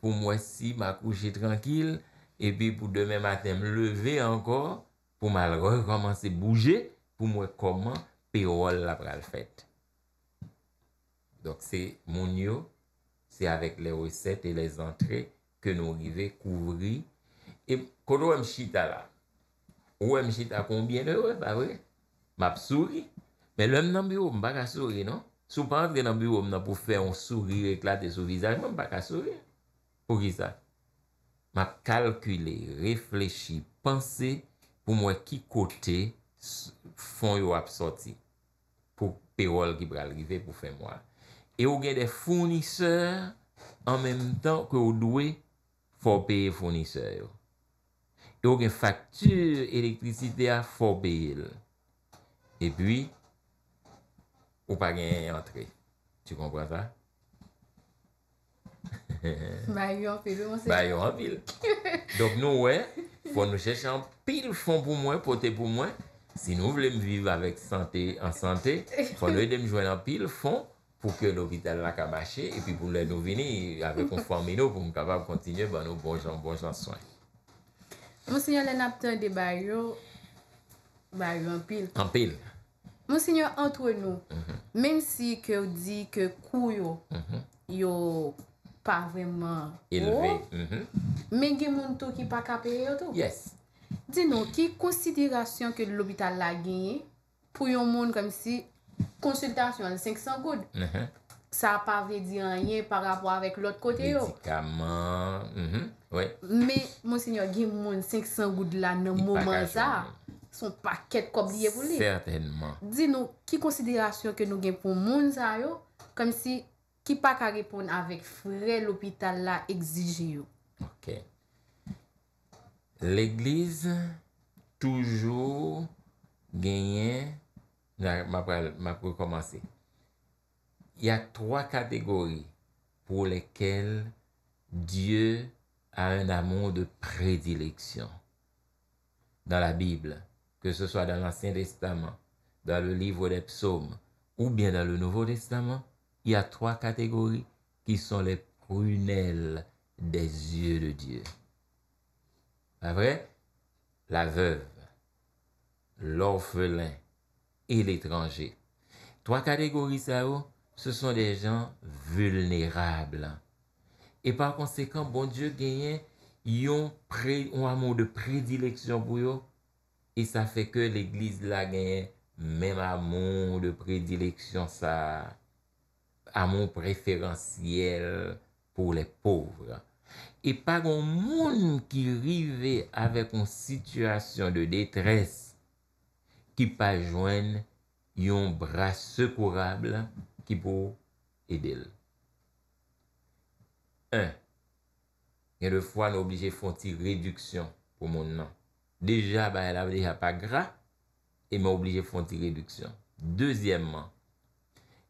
pou m wè si m akouche tranquil. E pi pou demè maten m leve ankor pou mwen re-komanse bouje, pou mwen koman pe yon la pral fèt. Dok se moun yo, se avèk le resète e les antre, ke nou rive kouvri, e kodo mwen chita la, mwen chita konbyen e, mwen pa vè, mwen ap souri, mwen lèm nan biwom, mwen baka souri, non? Sou pa antre nan biwom nan pou fè yon souri reklate sou vizaj, mwen baka souri, pou ki sa? Mwen ap kalkule, reflechi, pense, pou mwen ki kote fon yo ap soti pou peyol ki pralrive pou fè mwen. E ou gen de founiseur an menm tan ke ou dwe fò pey founiseur yo. E ou gen faktur elektrisite a fò peyil. E pwi, ou pa gen yon tri. Tu konpran sa? Ba yon an peyil monsen. Ba yon an peyil. Dok nou wey. Fon nou chèche an pil fon pou mwen, pote pou mwen. Si nou vlem vive avèk sante, an sante, fon nou edèm jwen an pil fon pou ke nou vitè lak abache epi pou lè nou vini avè konformi nou pou mwen kapab kontinye ban nou bon jan, bon jan soan. Monsignor, lè napte an de baryo, baryo an pil. An pil. Monsignor, antwen nou, mèm si ke ou di ke kou yo, yo... pa vreman ou, mm-hmm. men gen moun tou ki pa kape yo tou. Din nou ki konsidirasyon ke l'hobital la genye, pou yon moun komisi konsidasyon 500 goud. Mm-hmm. Sa pa vredi anye par rapport avèk l'ot kote yo. Edikaman, mwen. Mm-hmm. Men monsenyor gen moun 500 goud la nan mouman za, son paket kop liye voulé. Dino ki konsidirasyon ke nou gen pou moun za yo, komisi ki pa ka repon avèk frè l'hôpital la exige yo. Ok. L'Eglise toujou genyen, m'a pou komansè, y a 3 kategori pou lekel Diyo a un amon de predileksyon. Dans la Bible, ke se soa dans l'Ancien Testament, dans le Livre d'Epsom, ou bien dans le Nouveau Testament, il y a trois catégories qui sont les prunelles des yeux de Dieu. Pas vrai? La veuve, l'orphelin et l'étranger. Trois catégories, ça, oh, ce sont des gens vulnérables. Et par conséquent, bon Dieu gagne, ils ont un amour de prédilection pour eux. Et ça fait que l'Église la un même amour de prédilection, ça. a moun preferansiyel pou le povre. E pa goun moun ki rive avèk kon situasyon de detres ki pa jwen yon bras sekourable ki pou edel. 1. Yon defwa nou obligé fonti reduksyon pou moun nan. Deja, ba yon avè deja pa gra e moun obligé fonti reduksyon. Dezyèmman,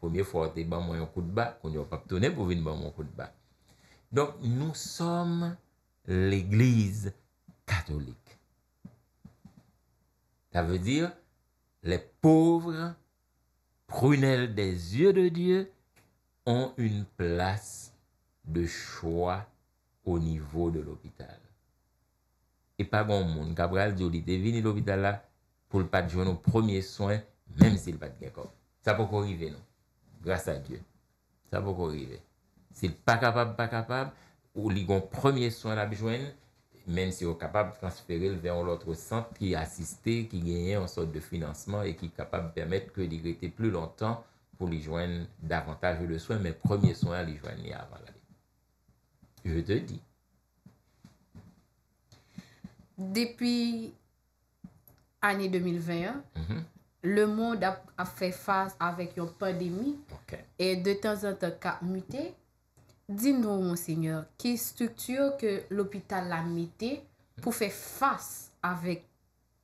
Première fois, tu un coup de bas, qu'on n'a pas pour venir un coup de bas. Donc, nous sommes l'Église catholique. Ça veut dire les pauvres, prunelles des yeux de Dieu, ont une place de choix au niveau de l'hôpital. Et pas grand monde. Gabriel dit, il l'hôpital là pour le pas jouer nos premiers soins, même s'il pas de Ça peut arriver, non? grâce à Dieu. Ça va arriver. S'il pas capable, pas capable, ou il un premier soin à la même si on capable de transférer vers l'autre centre qui assisté, qui gagne en sorte de financement et qui est capable de permettre que les plus longtemps pour les joindre davantage de soins, mais premier soin à les joindre avant Je te dis. Depuis année 2021, Le monde a fè fase avèk yon pandemi et de temps en temps ka mutè, di nou monsignor, ki strukture ke l'hôpital la mutè pou fè fase avèk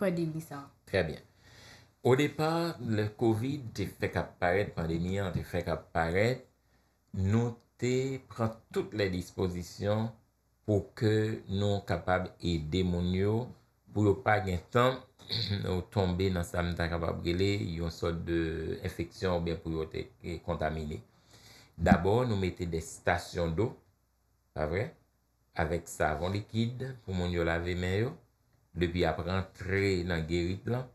pandemi sa. Prè bie. Ou depa, le COVID te fèk aparet, pandemi an te fèk aparet, nou te pran tout le disposisyon pou ke nou kapab e demonyo pou yo pa gen sanp ou tombe nan sa mwen tan ka pa brele yon sot de infeksyon ou ben pou yo te e kontamine. D'abo nou mette de stasyon do, pa vre, avek savon likid pou mwen yo lave men yo, depi apren tre nan gerit lan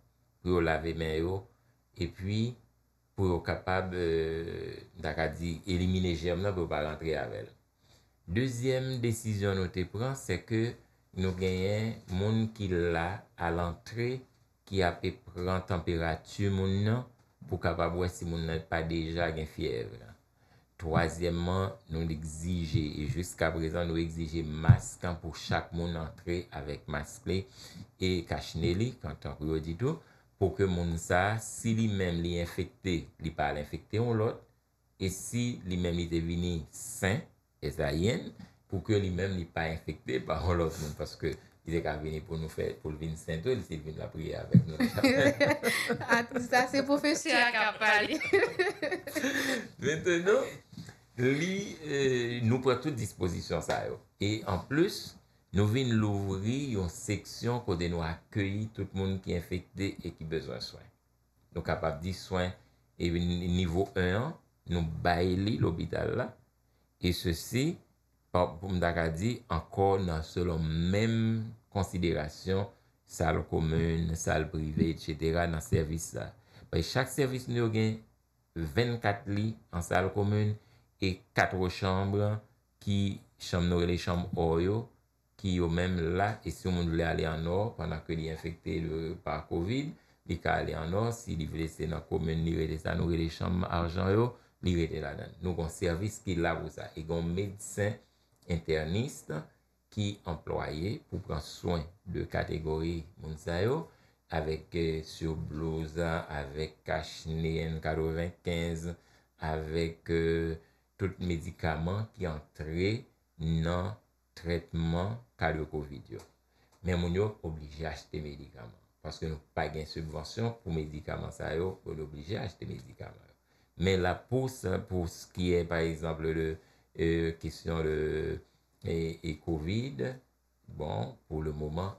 pou yo lave men yo, epwi pou yo kapab, tan euh, ka di, elimine jem nan pou yo pa rentre avel. Dezyen desisyon nou te pran se ke Nou genyen moun ki la al antre ki api pran temperatur moun nan pou kapabwen si moun nan pa deja gen fievre. Troasyemman nou n'exige, e jusqu aprezan nou n'exige maskan pou chak moun antre avèk maskle e kachne li kantan kou yo di tou pou ke moun sa si li men li enfekte li pa al enfekte ou lot e si li men li devini sen, e zayen, pou ke li men li pa infekte, pa hon lòz moun, paske li dek a vini pou nou fè, pou l'vin sèndou, li se vin la priye avèk nou. A tout sa se pou fè chè akabali. Mètè nou, li nou prè tout dispozisyon sa yo. E an plus, nou vin louvri yon seksyon kode nou akèli tout moun ki infekte e ki bezon soin. Nou kapab di soin, e vin nivou 1, nou bay li l'obital la, e se si, Pou mdaka di, ankor nan selon mem konsiderasyon sal komoun, sal privé, etc. nan servisa. Pou yon chak servis nou gen, 24 li an sal komoun, e 4 chambre ki chanm nou rele chanm or yo, ki yo mem la, e si yon moun vle ale an or, pwana ke li infekte par COVID, li ka ale an or, si li vle se nan komoun, li rete sa nou rele chanm arjan yo, li rete la den. Nou kon servis ki labou sa, e kon medisen, interniste ki employe pou pran soyn de kategori moun sa yo avek euh, sou blouza, avek kachne N95, avek tout medikaman ki antre nan tretman karyokovidyo. Men moun yo oblije achete medikaman. Paske nou pa gen subwansyon pou medikaman sa yo, pou l'oblije achete medikaman. Men la pou se, pou se ki e par exemple de Euh, question le, et, COVID, bon, pour le moment,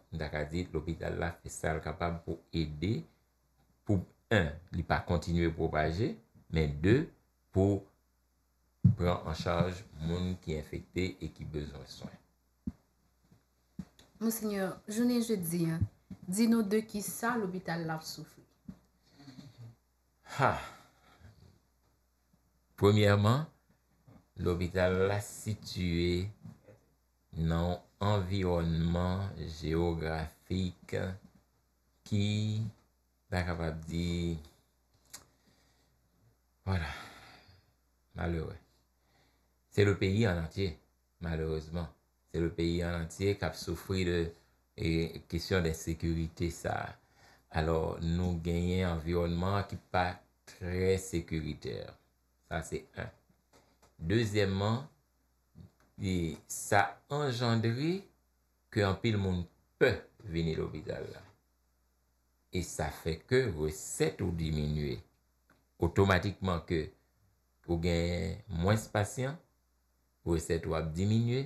dit l'hôpital là est capable pour aider, pour, un, ne pas continuer à propager, mais deux, pour prendre en charge monde qui sont infecté et qui ont besoin de soins. Monseigneur, je jeudi, hein, dis-nous de qui ça l'hôpital là souffre. Premièrement, L'hôpital la situé nan environnement géographique ki nan kapap di... Voilà. Malheurese. Se le peyi an entier, malheureseman. Se le peyi an entier kap soufri de kisyon de sèkürite sa. Alors nou genyen environnement ki pa tre sèkürite. Sa se an. Dezyèmman, sa engendri ki an pil moun pè vini l'hobital la. E sa fè ke wè set ou diminue. Otomatikman ke wè genyen mwen spasyan, wè set ou ap diminue.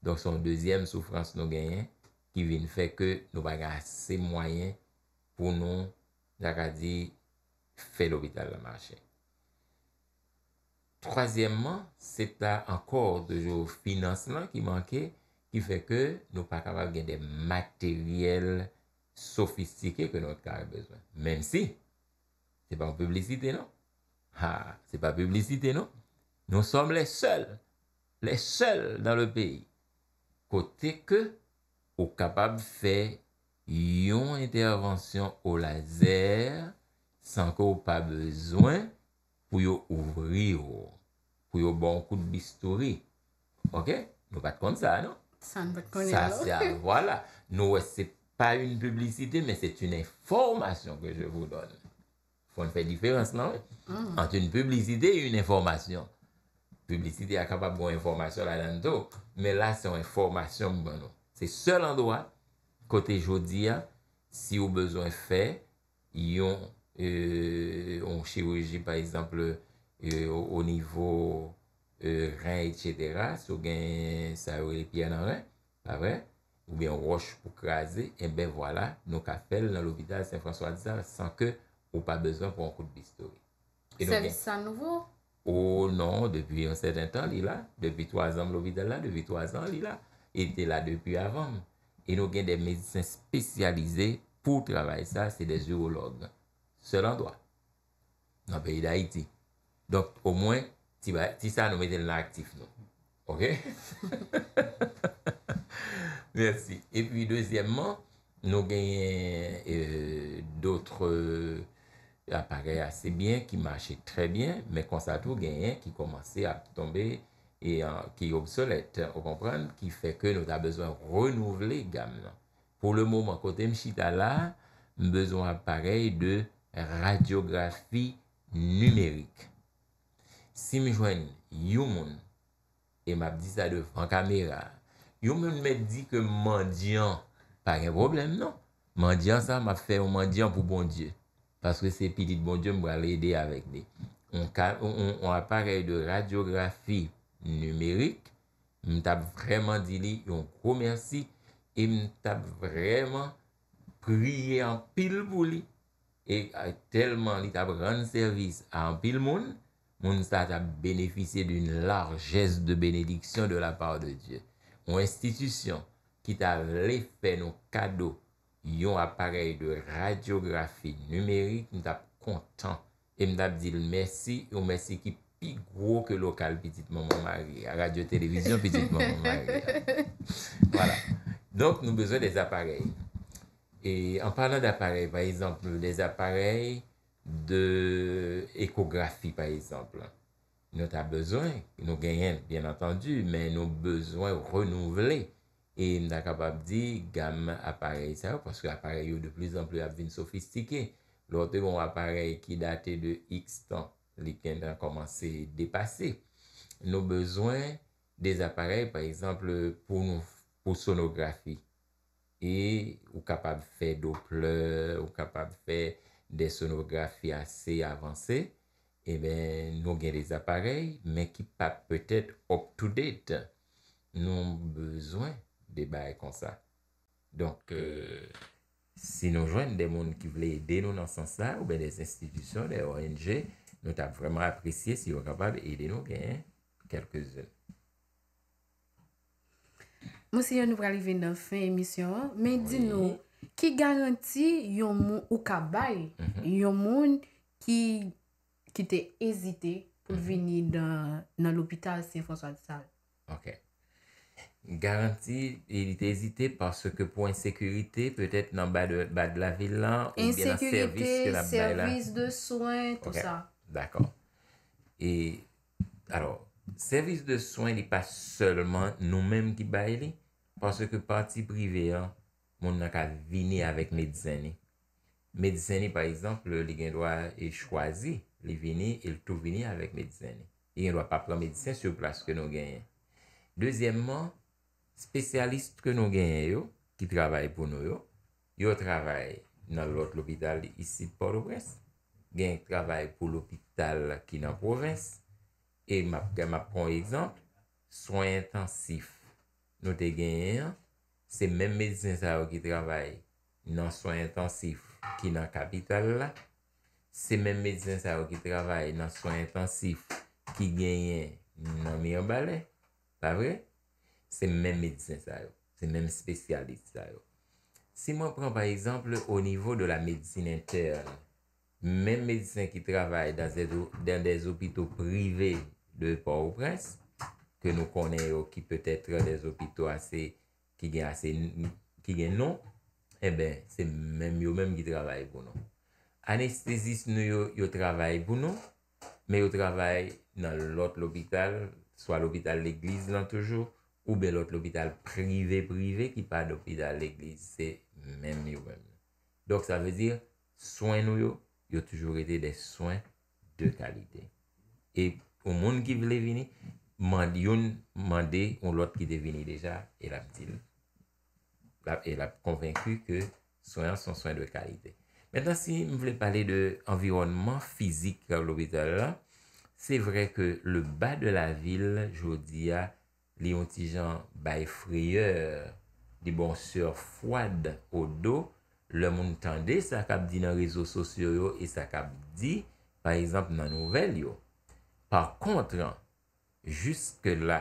Don son dezyèm soufrans nou genyen ki vini fè ke nou baga se mwayen pou nou lakadi fè l'hobital la manchen. Troasyemman, se ta ankor dejo financeman ki manke, ki feke nou pa kapab gen de materyel sofistike ke nou ka beswen. Men si, se pa ou publicite nou? Ha, se pa publicite nou? Nou som le sel, le sel dan le peyi. Kote ke ou kapab fe yon intervensyon ou lazer, san ke ou pa beswen, pou yo ouvri yo, pou yo bon kout bistouri. Ok? Nou bat kon sa, non? San bat kon yo. Sa se an, wala. Nou wè, se pa yon publisite, men se yon informasyon ke je vou don. Fon fè diférense nan wè. Ant yon publisite, yon informasyon. Publisite, a kapab wè yon informasyon la dan to. Men la, se yon informasyon mwen nou. Se yon seul an doa, kote jodi ya, si yon bezon fè, yon... E, on chirurji par exemple e, o nivou e, ren et chetera, sou gen sarou li pien nan ren, pa vre, ou gen roche pou krasi, e ben vwala, nou ka fel nan l'hobital Saint-François-de-Saint, san ke ou pa bezan pou an koute bistouri. Servis sa nouvo? Ou non, depi yon seten tan li la, depi 3 an l'hobital la, depi 3 an li la, ete la depi avan. E nou gen de medisin spesyalize pou travay sa, se de zoologue. Sel an doa. Nan pe yi da iti. Donk, o mwen, ti sa nou metel nan aktif nou. Ok? Mersi. E pi, dezyemman, nou genyen euh, doutre euh, apare ase bien, ki mache tre bien, men konsatu genyen, ki komanse a tombe ki obsolet. Ou kompran, ki feke nou ta bezon renouvle gam nan. Pou le mouman, kote mchita la, mbezon aparey de radiografi numèrik. Si mi jwen yon moun, e map di sa de francamera, yon moun me di ke mandyan, pa gen problem nan? Mandyan sa map fe yon mandyan pou bon die, paske se pilit bon die mbo alè de avèk de. On apare de radiografi numèrik, m tap vreman di li yon komersi, e m tap vreman priye an pil pou li. E telman li tap ran servis an pil moun, moun sa tap benefise din larges de benediksyon de la par de Diyo. Ou institisyon ki ta lefe nou kado yon aparel de radiografi numerik, mou tap kontan. E mou tap dil mersi, ou mersi ki pi gro ke lokal Petite Maman Maria, radio-televizyon Petite Maman Maria. Voilà, donk nou bezon des aparel. E en parlant d'appareil, par exemple, des appareil de ekografi, par exemple, nou ta bezwen, nou genyen, bien entendu, men nou bezwen renouvelen, e nou ta kapab di gam apareil. Sa yo, paske apareil yo de plus en plus ap vin sofistike. L'ote bon appareil ki date de x temps, li ken nan komanse depase. Nou bezwen des appareil, par exemple, pou sonografi. E ou kapab fè dople, ou kapab fè desonografi asè avansè, e ben nou gen des aparey, men ki pa pwetèd up to date nou bezwen debay kon sa. Donk, euh, si nou jwenn de moun ki vle yde nou nan san sa, ou ben des institusyon, de ONG, nou tap vreman apresye si ou kapab yde nou gen kelke zon. Monsignor, nou pralive nan fin emisyon an, men di nou, ki garanti yon moun ou kabay, mhm. yon moun ki te ezite pou mhm. veni nan l'opita Saint-François-de-Salle. Ok. Garanti, il te ezite, parce que pou insekurite, peut-être nan bat de la ville lan, ou bien nan servis. Insekurite, servis de soin, tout ça. Ok, d'akon. Et, alors... Servis de soin li pa selman nou menm ki bay li Pase ke parti prive an Moun nan ka vini avèk medzèni Medzèni par exemple li gen dwa e chwazi Li vini, il tou vini avèk medzèni E gen dwa pa plan medzèn sou plas ke nou genyen Dezyèmman, spesyalist ke nou genyen yo Ki travay pou nou yo Yo travay nan lot l'opital isi de Port-au-Bresse Gen travay pou l'opital ki nan province E m ap kon exemple, soy intensif nou te genyen, se men medisin sa yo ki travay nan soy intensif ki nan kapital la, se men medisin sa yo ki travay nan soy intensif ki genyen nan miyo balen, pa vre, se men medisin sa yo, se men spesyalist sa yo. Si m ap kon par exemple, o nivou de la medisin interne, men medisin ki travay nan des opito privé, de pa ou prens, ke nou konen yo ki peut etre des opito ase, ki gen ase, ki gen nou, ebe, se menm yo menm ki travay pou nou. Anesthesis nou yo, yo travay pou nou, me yo travay nan lot l'opital, swa l'opital l'eglise nan toujou, ou be lot l'opital prive prive, ki pa l'opital l'eglise, se menm yo menm. Dok sa ve dir, soen nou yo, yo toujou rete de soen, de kalite. E pou, Ou moun ki vile vini, mandi yon, mandi ou lot ki devini deja, el ap dil. El ap konvenku ke soyan son soyan de kalite. Metan si m wle pale de environman fizik kar l'hobital la, se vre ke le ba de la vil, jodi ya, li yon ti jan bay fryeur, di bon syur fwad o do, le moun tande sa kap di nan rezo sosyo yo, e sa kap di, par exemple, nan nouvel yo. Par kontran, juske la,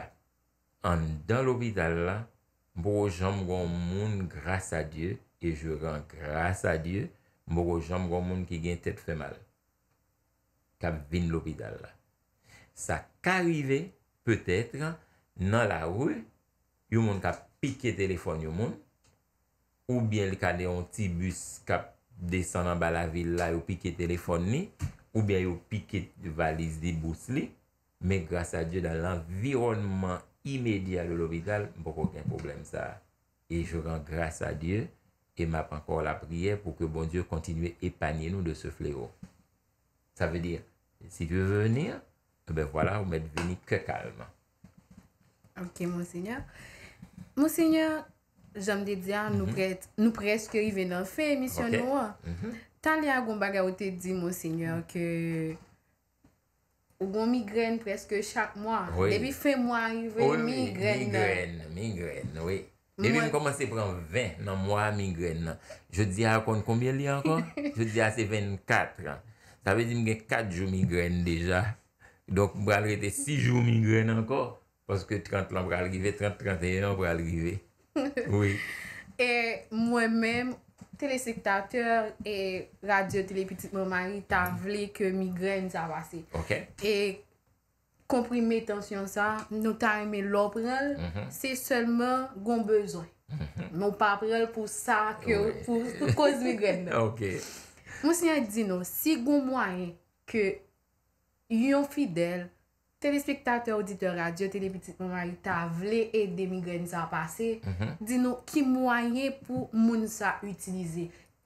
an dan l'opidal la, mouro jom goun moun grasa dieu, e juran grasa dieu, mouro jom goun moun ki gen tet fe mal. Kap vin l'opidal la. Sa ka rive, peut-etre, nan la ou, yon moun kap pike telefon yon moun, ou bien li ka de yon ti bus kap desan an ba la vil la yon pike telefon ni, ou bien yo piquet de valise de mais grâce à Dieu, dans l'environnement immédiat de l'hôpital, beaucoup aucun problème ça. Et je rends grâce à Dieu et m'a encore la prière pour que bon Dieu continue à nous de ce fléau. Ça veut dire, si tu veux venir, eh ben voilà, vous m'êtes venu que calme. Ok, Monseigneur. Monseigneur, j'aime dire, nous, mhm. nous presque il dans fait, mission noire. Mhm. Tan li a goun baga ou te di, monsenyor, mm. ke ou goun migren preske chak mwa, e bi fe mwa arrive migren nan. Migren, migren, we. E bi mw komanse pran 20 nan mwa migren nan. Je di a kon konbyen li ankon? Je di a se 24. Sa vezi mwen gen 4 jou migren deja. Dok mwen bral rete 6 jou migren ankon. Poske 30 nan bral rive, 30-31 nan bral rive. Oui. E mwen menm, Tele sektateur e radyotele petite mou mari ta vle ke migren sa vase. Ok. E komprime etansyon sa, nou ta eme loprel, mm-hmm. se selman goun bezon. Mm-hmm. Nou paprel pou sa, pou kouz migren. Ok. Moun se yon di nou, si goun mwaye ke yon fidel, Telepektatè, auditè, radyè, telepetitè, tablè et demigrenisè anpasse, di nou ki mwenye pou moun sa utilize.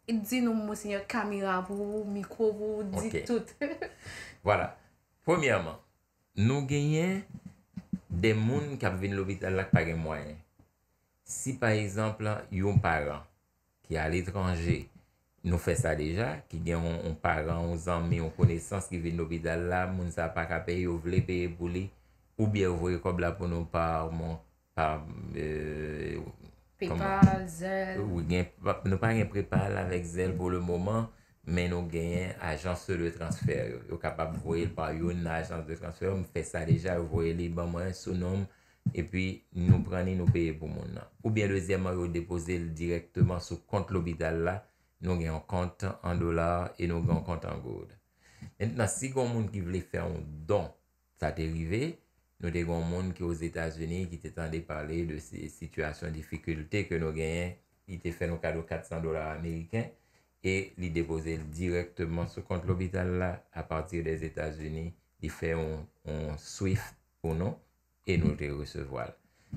Di nou monsenye kameravou, mikovou, di tout. Voilà. Premièrement, nou genyen de moun kap vin lopit alak pari mwenye. Si par exemple, yon paran ki al etranje, Nou fe sa deja, ki gen yon paran, yon zanmi, yon koneysans ki vide l'obidal la, moun sa pa kape yon vle peye pou li, oubyen vwe kob la pou nou euh, pa, pepal, zel, nou pa gen pepal la vek zel pou le mouman, men nou gen yon ajans se de transfer, yo kapap vwe yon ajans se de transfer, mou fe sa deja vwe li, ban mwen sou nom, e pi nou prani nou peye pou moun la. Oubyen leseyman yo depose l direktyman sou kont l'obidal la, nou gen yon kont an dolar, e nou gen yon kont an goud. Enten nan si goun moun ki vle fè an don, sa te rive, nou te goun moun ki ouz Etas-Unis, ki te tende parle de si situasyon, difikulte ke nou gen, i te fè nou kado 400 dolar Ameriken, e li depose direktman sou kont l'hobital la, a partir des Etas-Unis, li fè an swift pou nou, e nou te resevoal.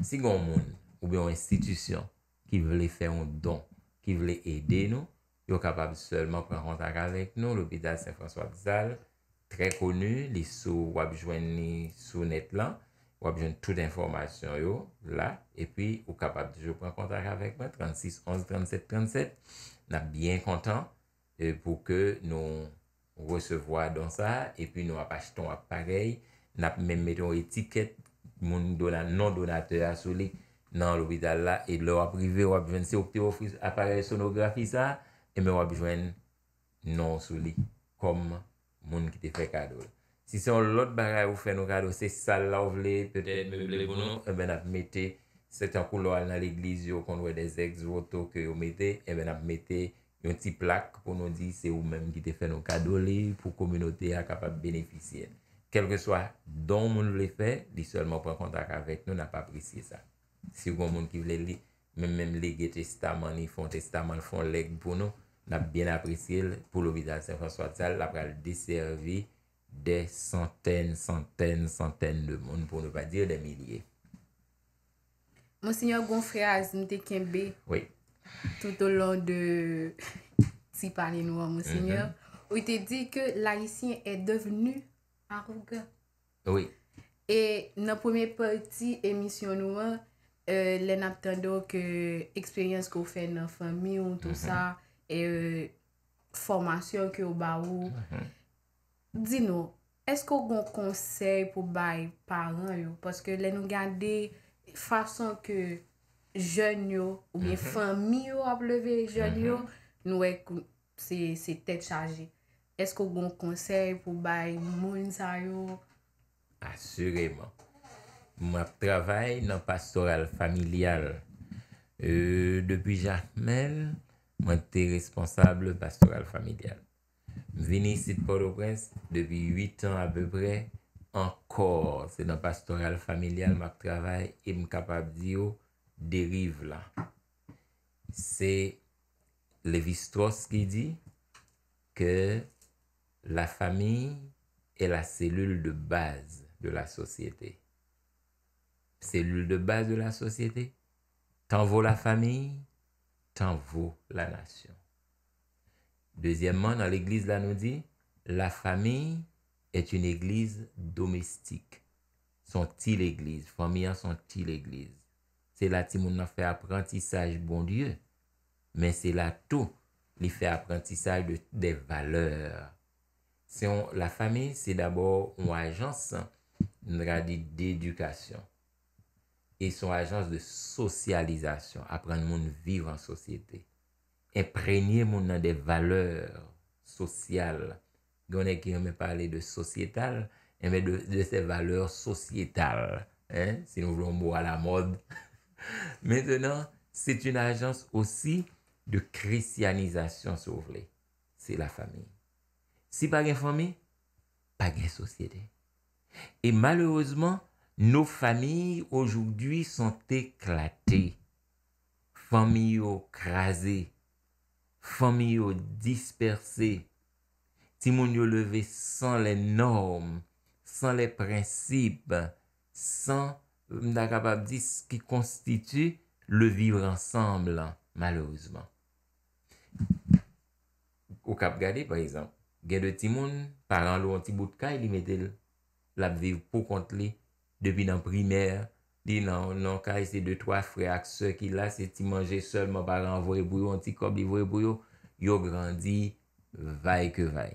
Si goun moun ou biyon institisyon, ki vle fè an don, ki vle ede nou, yo kapab selman pren kontak avèk nou, l'Opidal Saint-François-Bizal, tre konu, li sou wap jwen ni sou net lan, wap jwen tout informasyon yo, la, e pi ou kapab jwen pren kontak avèk man, 36, 11, 37, 37, nap bien kontan, pou ke nou resevoa don sa, e pi nou ap acheton wap parey, nap men meton etiket, moun donan, non donate asole, nan l'Opidal la, e lor ap rive wap jwen se opte wap parey sonografi sa, e mè wap jwen nan sou li kom moun ki te fè kadole. Si son lot bagay ou fè nou kadole, se sal la ou vle, e ben ap mette, se tan kou lo al nan l'igliz yo kon wè de zèk zvoto ke yo mette, e ben ap mette yon ti plak pou nou di se ou mèm ki te fè nou kadole pou komunote a kapab beneficyen. Kelke swa, don moun vle fè, li selman pren kontak avèk, nou na pa prisiye sa. Si yon moun ki vle li, mèm mèm lege testaman, li fon testaman, fon lèk pou nou, Nap bien apresil pou l'ovidase fosfatsal la pral diservi de santen, santen, santen de moun pou nou pa dir de milye. Monsenyor, bon freyaz, mte kembe. Oui. Tout ou lon de si parli nou an monsenyor. Mm-hmm. Ou te di ke la isin e devenu an rouga. Oui. E nan pweme pati emisyon nou an, euh, le nap tendo ke eksperyans ko fe nan fami ou tout sa... Mm-hmm. e formasyon ki yo ba ou, mhm. di nou, esko gon konsey pou bay paran yo, paske le nou gade, fason ke jen yo, ou bien mhm. fami yo ap leve jen yo, mhm. nou e kou, se te chaje. Esko gon konsey pou bay moun sa yo? Asureman. Mwa travay nan pastoral familial, e euh, debi jan men, Moi, suis responsable pastoral familial. venu ici de Port-au-Prince depuis 8 ans à peu près. Encore, c'est dans pastoral familial je travaille et suis capable dire dérive là. C'est Lévi-Strauss qui dit que la famille est la cellule de base de la société. Cellule de base de la société, tant vaut la famille, Tan vò la nasyon. Dezyèmman nan l'eglise la nou di, la fami et yon eglise domestik. Son ti l'eglise, fami yon son ti l'eglise. Se la ti moun nan fè apprentissaj bon dieu, men se la tou li fè apprentissaj de valeur. Se yon la fami, se d'abor yon ajansan yon radi d'edukasyon. E son ajans de sosyalizasyon. Aprende moun vivan sosyete. E prenyen moun nan de valeur sosyal. Gwene eh ki yon men pale de sosyetal. E men de se valeur sosyetal. Se nou vlon mou a la mod. Mwen tenan, se yon ajans osi de krisyanizasyon se wou vle. Se la fami. Se pa gen fami, pa gen sosyete. E malouzman, Nou fami oujou gwi son teklate. Fami ou krasi. Fami ou dispersi. Timoun yo leve san le norm. San le prinsip. San mda kabab dis ki konstitu le vivran sanm lan malouzman. Ou kap gade par exemple. Gen de timoun, paran lou an ti bout kaj li medel labviv pou kont li. Depi nan primer, di nan, nan kare se de to a fre ak se ki la se ti manje seman pa lan vwe bouyo, an ti kob li vwe bouyo, yo grandi vay ke vay.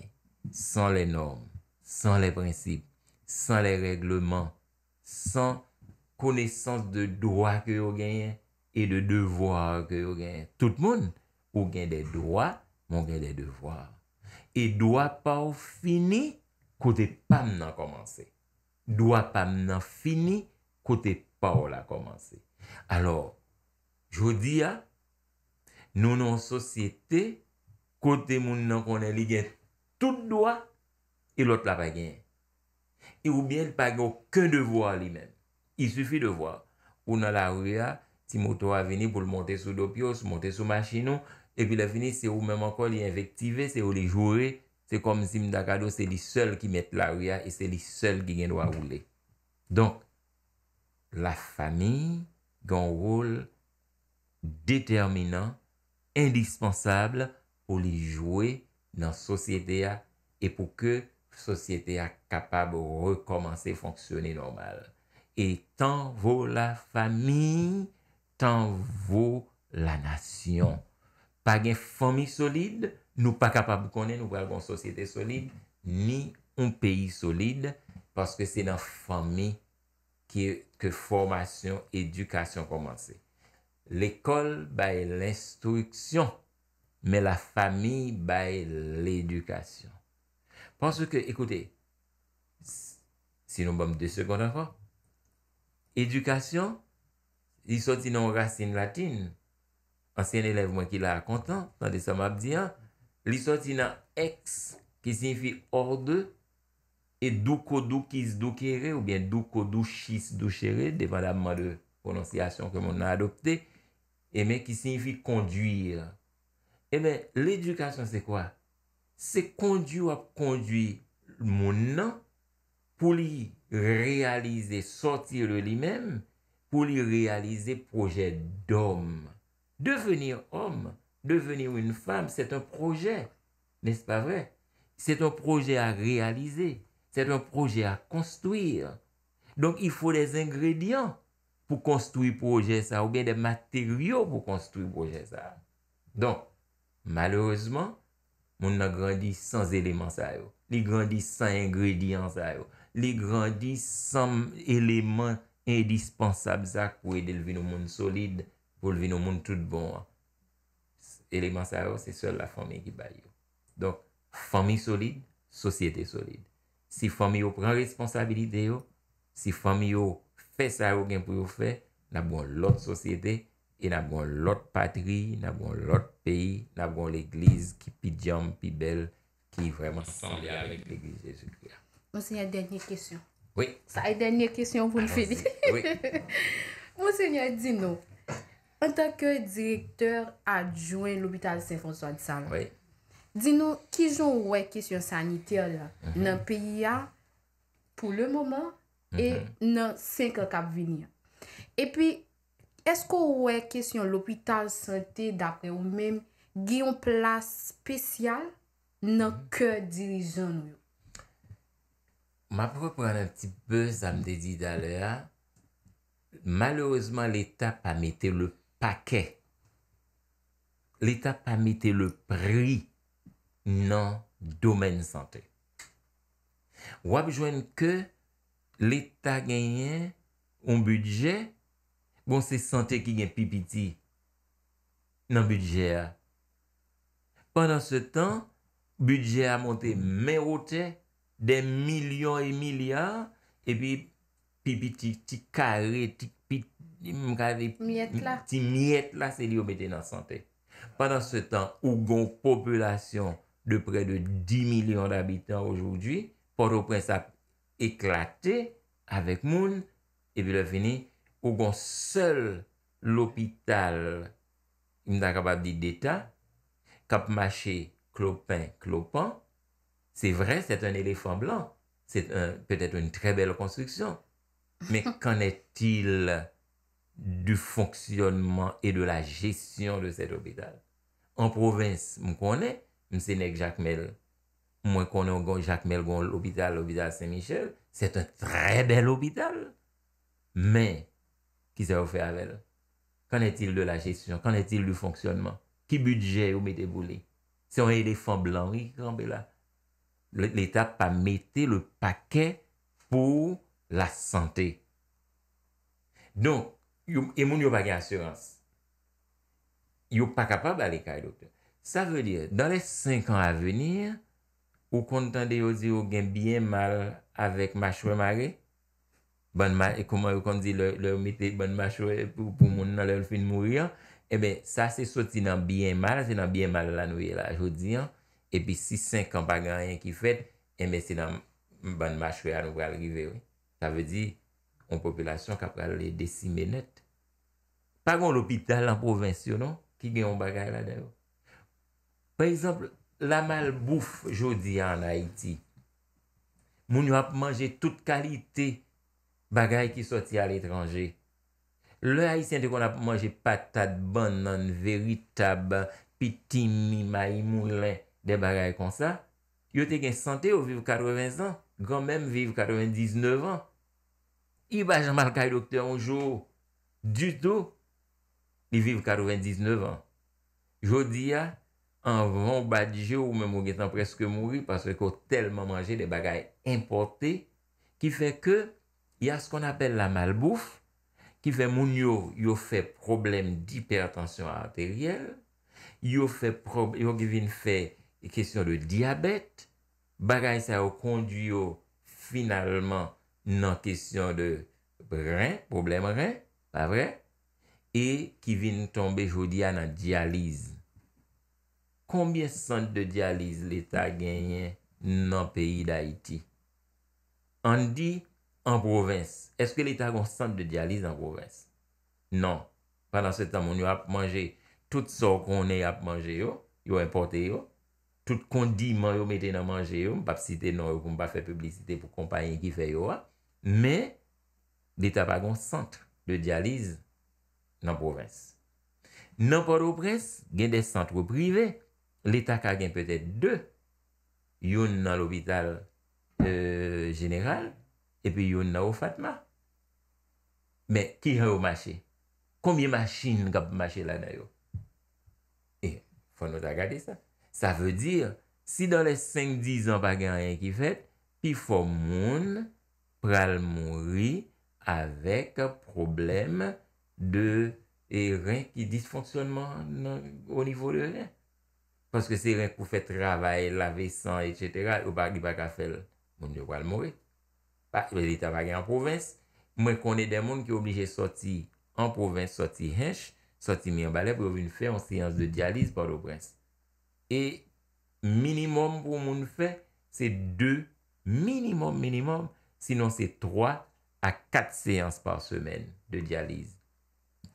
San le norm, san le prinsip, san le regleman, san konesans de doa ke yo genyen, e de devwa ke yo genyen. Tout moun, ou gen de doa, moun gen de devwa. E doa pa ou fini, kote pam nan komanse. Dwa pam nan fini, kote pa ou la komanse. Alors, jw di ya, nou nan sosyete, kote moun nan konen li gen tout dwa, e lot la pa gen. E ou bien, pa gen kwen devwa li men. I sufi devwa. Ou nan la ou ya, ti moto a veni pou l monte sou dopios, monte sou machino, e pi la fini, se ou men man kon li envektive, se ou li jwore, Se kom si mdakado se li sel ki met la ou ya e se li sel ki gen waw ou le. Donk, la fami gen woul determinan, indispensable pou li jwe nan sosyete ya e pou ke sosyete ya kapab rekomansi fonksyoni normal. E tan wou la fami, tan wou la nasyon. Pa gen fami solide, Nou pa kapap pou konen nou vwa yon sosyete solide, ni yon peyi solide, paske se nan fami ke formasyon edukasyon komanse. L'ekol baye l'instruksyon, me la fami baye l'edukasyon. Panske, ekoute, si nou bom de sekondan fa, edukasyon, yi soti nan rasyon latin, ansyen elev mwen ki la akontan, tan de samab diyan, Li soti nan ex, ki sinfi orde, e duko dukis dukere, ou bien duko douchis douchere, depenabman de kononsiyasyon ke moun nan adopte, e men ki sinfi konduire. E men, l'edukasyon se kwa? Se kondi ou ap kondi moun nan, pou li realize, soti le li men, pou li realize proje d'om. Devenir om, Devenir moun fèm, sè t'on projè. Nè s'pa vre? Sè t'on projè a realize. Sè t'on projè a konstouir. Donk, i fò dè zingredyan pou konstoui projè sa. Ou gen dè materyo pou konstoui projè sa. Donk, malèrezman, moun nan grandis sans eleman sa yo. Li grandis sans engredyan sa yo. Li grandis sans eleman indispensab sa pou edè lvin nou moun solide. Pou lvin nou moun tout bon an. Eleman sa yo, se sol la fami ki bay yo. Oh. Donk, fami solide, sosiete solide. Si fami oh, oh, yo pren responsabilite yo, si fami yo fe sa yo gen pou yo fe, nan bon lot sosiete, e nan bon lot patri, nan bon lot peyi, nan bon l'eglize ki pi diyam, pi bel, ki vreman sanbe avik l'eglize jesul kwa. Monseigne, denye kesyon. Sa e denye kesyon pou l'fili. Monseigne, di nou. an tanke direkteur adjouen l'Opital Saint-François de Saint-Laurent, di nou, ki joun wèkis yon sanite yon lè? Nan piya, pou lè mouman, e nan 5 kap vini. E pi, eskou wèkis yon l'Opital Santé dapre ou mèm giyon plas spesyal nan ke dirijon yon? Ma pou pou pran an ti peu zanm de di dalè ya, malouzman l'etap a mette l'Opital Pake, l'Etat pa mete le pri nan domen sante. Wap jwen ke l'Etat genye un budget bon se sante ki gen pipiti nan budget a. Pendan se tan, budget a monte men ote de milyon e milyon epi pipiti ti kare, ti kare. Ti miet la se li yo mette nan sante. Padan se tan, ou gon populasyon de pre de 10 milyon d'abitan oujoujou, poro pren sa eklate avek moun, e pi le fini, ou gon sel lopital mna kapab di deta, kap mache klopan klopan, se vre, se te un elefan blan, se te un, pe te te un tre bel konstriksyon, me kanetil du fonksyonman e de la jesyon de set obital. An provins m konen, m senek Jack Mel, m konen jak Mel gwen l obital, l obital Saint-Michel, set an tre bel obital, men, ki se oufe avèl, konen til de la jesyon, konen til du fonksyonman, ki budget ou mète boulè, se yon yon defan blan, l'Etat pa mette le paquet pou la santè. Donk, Yon e moun yon pa gen assurans. Yon pa kapab la li kaj do te. Sa ve li, dan le 5 an avenir, ou kontande yo di yo gen bien mal avek machwe mage, bon mage, e koman yo konti lor mite bon machwe pou moun nan lor fin mou yon, e eh ben sa se soti nan bien mal, se nan bien mal la nouye la yo di yon, e pi si 5 an pa gen yon ki fet, e ben se nan bon machwe a nou pral rive yon. Sa ve di, yon populasyon kap pral le desi menet, Pa gon l'hôpital l'an provinciyo, non? Ki gen yon bagay la dev. Par exemple, la mal bouf jodi an Haiti. Moun yon ap manje tout kalite bagay ki soti al etranje. Le Haitien te kon ap manje patate ban nan veritab, pi timi, maymoulen, de bagay kon sa. Yote gen sante ou vivu 80 an, gwa mèm vivu 99 an. Yon pa jan mal kal dokte anjou du tou, Li vive 99 an. Jodi ya, an voun badije ou men mou getan preske mouvi paswe ko telman manje de bagay importe ki fe ke ya skon apel la malbouf ki fe moun yo yo fe probleme dipertansyon arteriel yo givin fe kesyon de diabet bagay sa yo kondyo finalman nan kesyon de reyn, probleme reyn, pa vreyn E ki vin tombe jodi anan dializ. Koumbye sant de dializ l'Etat genyen nan peyi da iti? An di an provins. Eske l'Etat kon sant de dializ an provins? Nan. Panan se tan moun yo ap manje tout sor kon ne yo ap manje yo. Yo importe yo. Tout kondi man yo mette nan manje yo. Mpap site nan yo koum pa fe publisite pou kompanyen ki fe yo a. Men l'Etat pa kon sant de dializ yo. nan povès. Nan povès, gen des santrou privè, l'etat ka gen pwetè dè. Youn nan l'hôpital euh, general, epi youn nan ou fatma. Mè, ki yon ou machè? Koumye machèn gap machè la nan yo? E, eh, fò nou ta gade sa. Sa vè dir, si dan lè 5-10 an pa gen an yon ki fèt, pi fò moun pral moun ri avèk probleme De e ren ki disfonksyonman O nivou de ren Paske se ren pou fè travay Lave san, etc Ou bagi baga fel Moun yo wale mouwe Mwen konè den moun ki obli jè Soti en provins, soti hench Soti mi an bale, pou yon voun fè An seyans de dializ bado prens E minimum pou moun fè Sey 2 Minimum, minimum Sinon sey 3 a 4 seyans par semen De dializ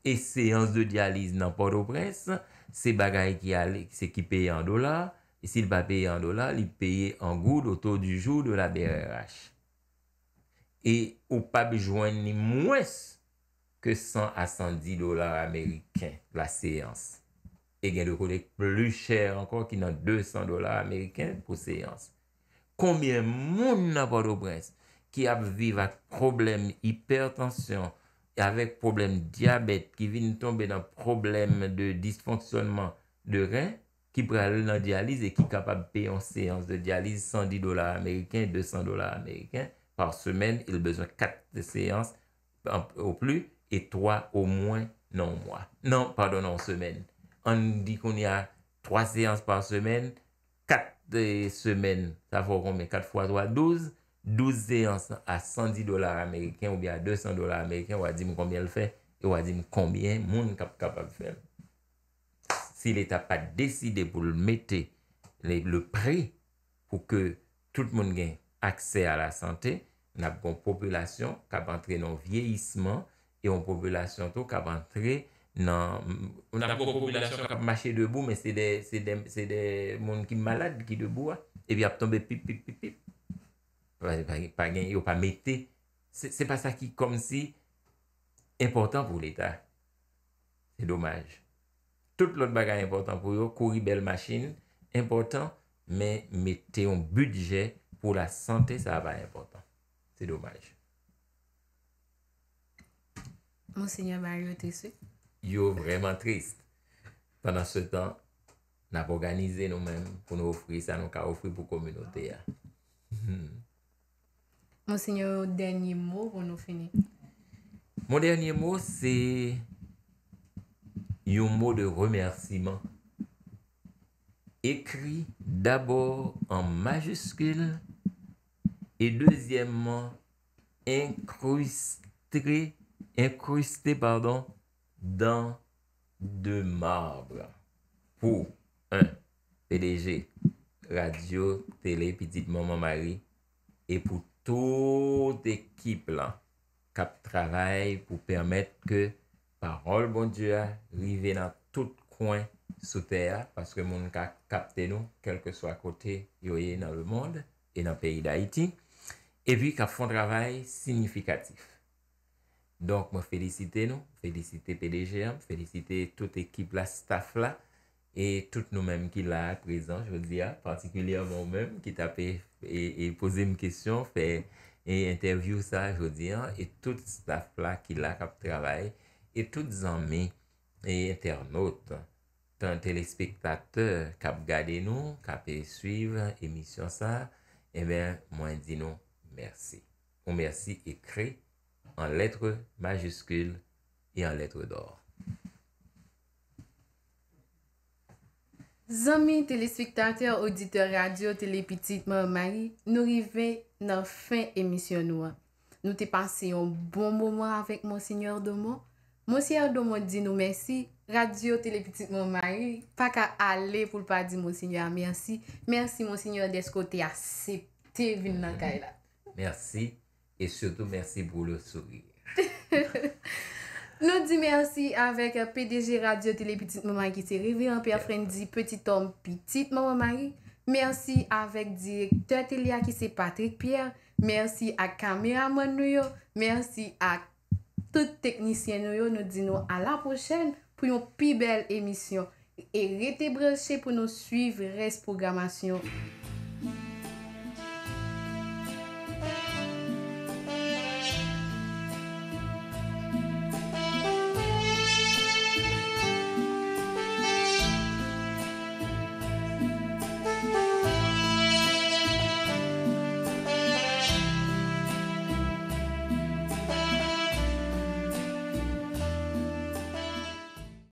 E seyans de dializ nan Port-au-Bresse, se bagay ki paye an dolar, e si l pa paye an dolar, li paye an goud o to du jou de la BRH. E ou pa bijouen ni mwes ke 100 a 110 dolar Ameriken la seyans. E gen de kou dek plu chèr ankon ki nan 200 dolar Ameriken pou seyans. Koumye moun nan Port-au-Bresse ki ap vivat problem hipertansyon avec problème diabète qui vient tomber dans problème de dysfonctionnement de rein, qui prend dans dialyse et qui est capable de payer en séance de dialyse 110 dollars américains, 200 dollars américains par semaine. Il a besoin de 4 séances au plus et 3 au moins, non mois. Non, pardon, en semaine. On dit qu'on y a 3 séances par semaine, 4 euh, semaines, ça fait combien 4 fois 3, 12. 12 ansan a 110 dolar Ameriken ou bi a 200 dolar Ameriken, wadim konbyen l fè, e wadim konbyen moun kap kap ap fè. Si l etap pa deside pou l mette le pri, pou ke tout moun gen akse a la sante, nap kon population kap antre nan vieyisman, e yon population to kap antre nan... Nap kon population kap mache debou, men se de moun ki malade ki debou, e bi ap tombe pip pip pip pip. yo pa mette, se pa sa ki kom si important pou l'Etat. Se dommage. Tout l'ot bagay important pou yo, kouri bel machin, important, men mette yon budget pou la sante, sa va bagay important. Se dommage. Monseigneur Mario Tessou. Yo vreman trist. Pendan se tan, nan pou organizye nou men pou nou ofri, sa nou ka ofri pou kominote ya. Hmm. Monseigneur, dernier mot pour nous finir. Mon dernier mot, c'est un mot de remerciement. Écrit d'abord en majuscule et deuxièmement incrusté, incrusté pardon, dans de marbre pour un PDG, Radio, Télé, Petite Maman Marie et pour Bon tout ekip la kap travay pou permet ke parol bon diwa rive nan tout kwen sou teya Paske moun ka kapte nou kelke sou akote yoye nan le monde e nan peyi da iti E pi ka fon travay signifikatif Donk mwen felicite nou, felicite PDGM, felicite tout ekip la staff la Et tout nou mèm ki la aprezen, jwè diyan, partikulyè mèm ki tapè et e pose mè kèsyon, fè et interview sa, jwè diyan, et tout staff la ki la kap trabay, et tout zanmè et internaute, tan telespektate kap gade nou, kap e suive, emisyon sa, e mè mwen di nou mersi. Ou mersi ekre en letre majuskule et en letre d'or. Zami telespektater, auditeur, radio, telepitit, moun mari, nou rive nan fin emisyon nou an. Nou te pase yon bon mouman avèk monsenyor do moun. Monsenyor do moun di nou mersi, radio, telepitit, moun mari, pa ka ale pou l pa di monsenyor a mersi. Mersi monsenyor de sko te asepte vin nan kay la. Mersi, e soto mersi pou l souri. Nou di mersi avèk PDG Radio Télé Petite Mamanye ki se revè an, Pierre Frenzy Petit Homme Petite Mamanye. Mersi avèk direktor Telia ki se Patrick Pierre. Mersi ak kameraman nou yo. Mersi ak tout teknisyen nou yo. Nou di nou a la pochèn pou yon pi bel emisyon. E rete breche pou nou suiv res programasyon.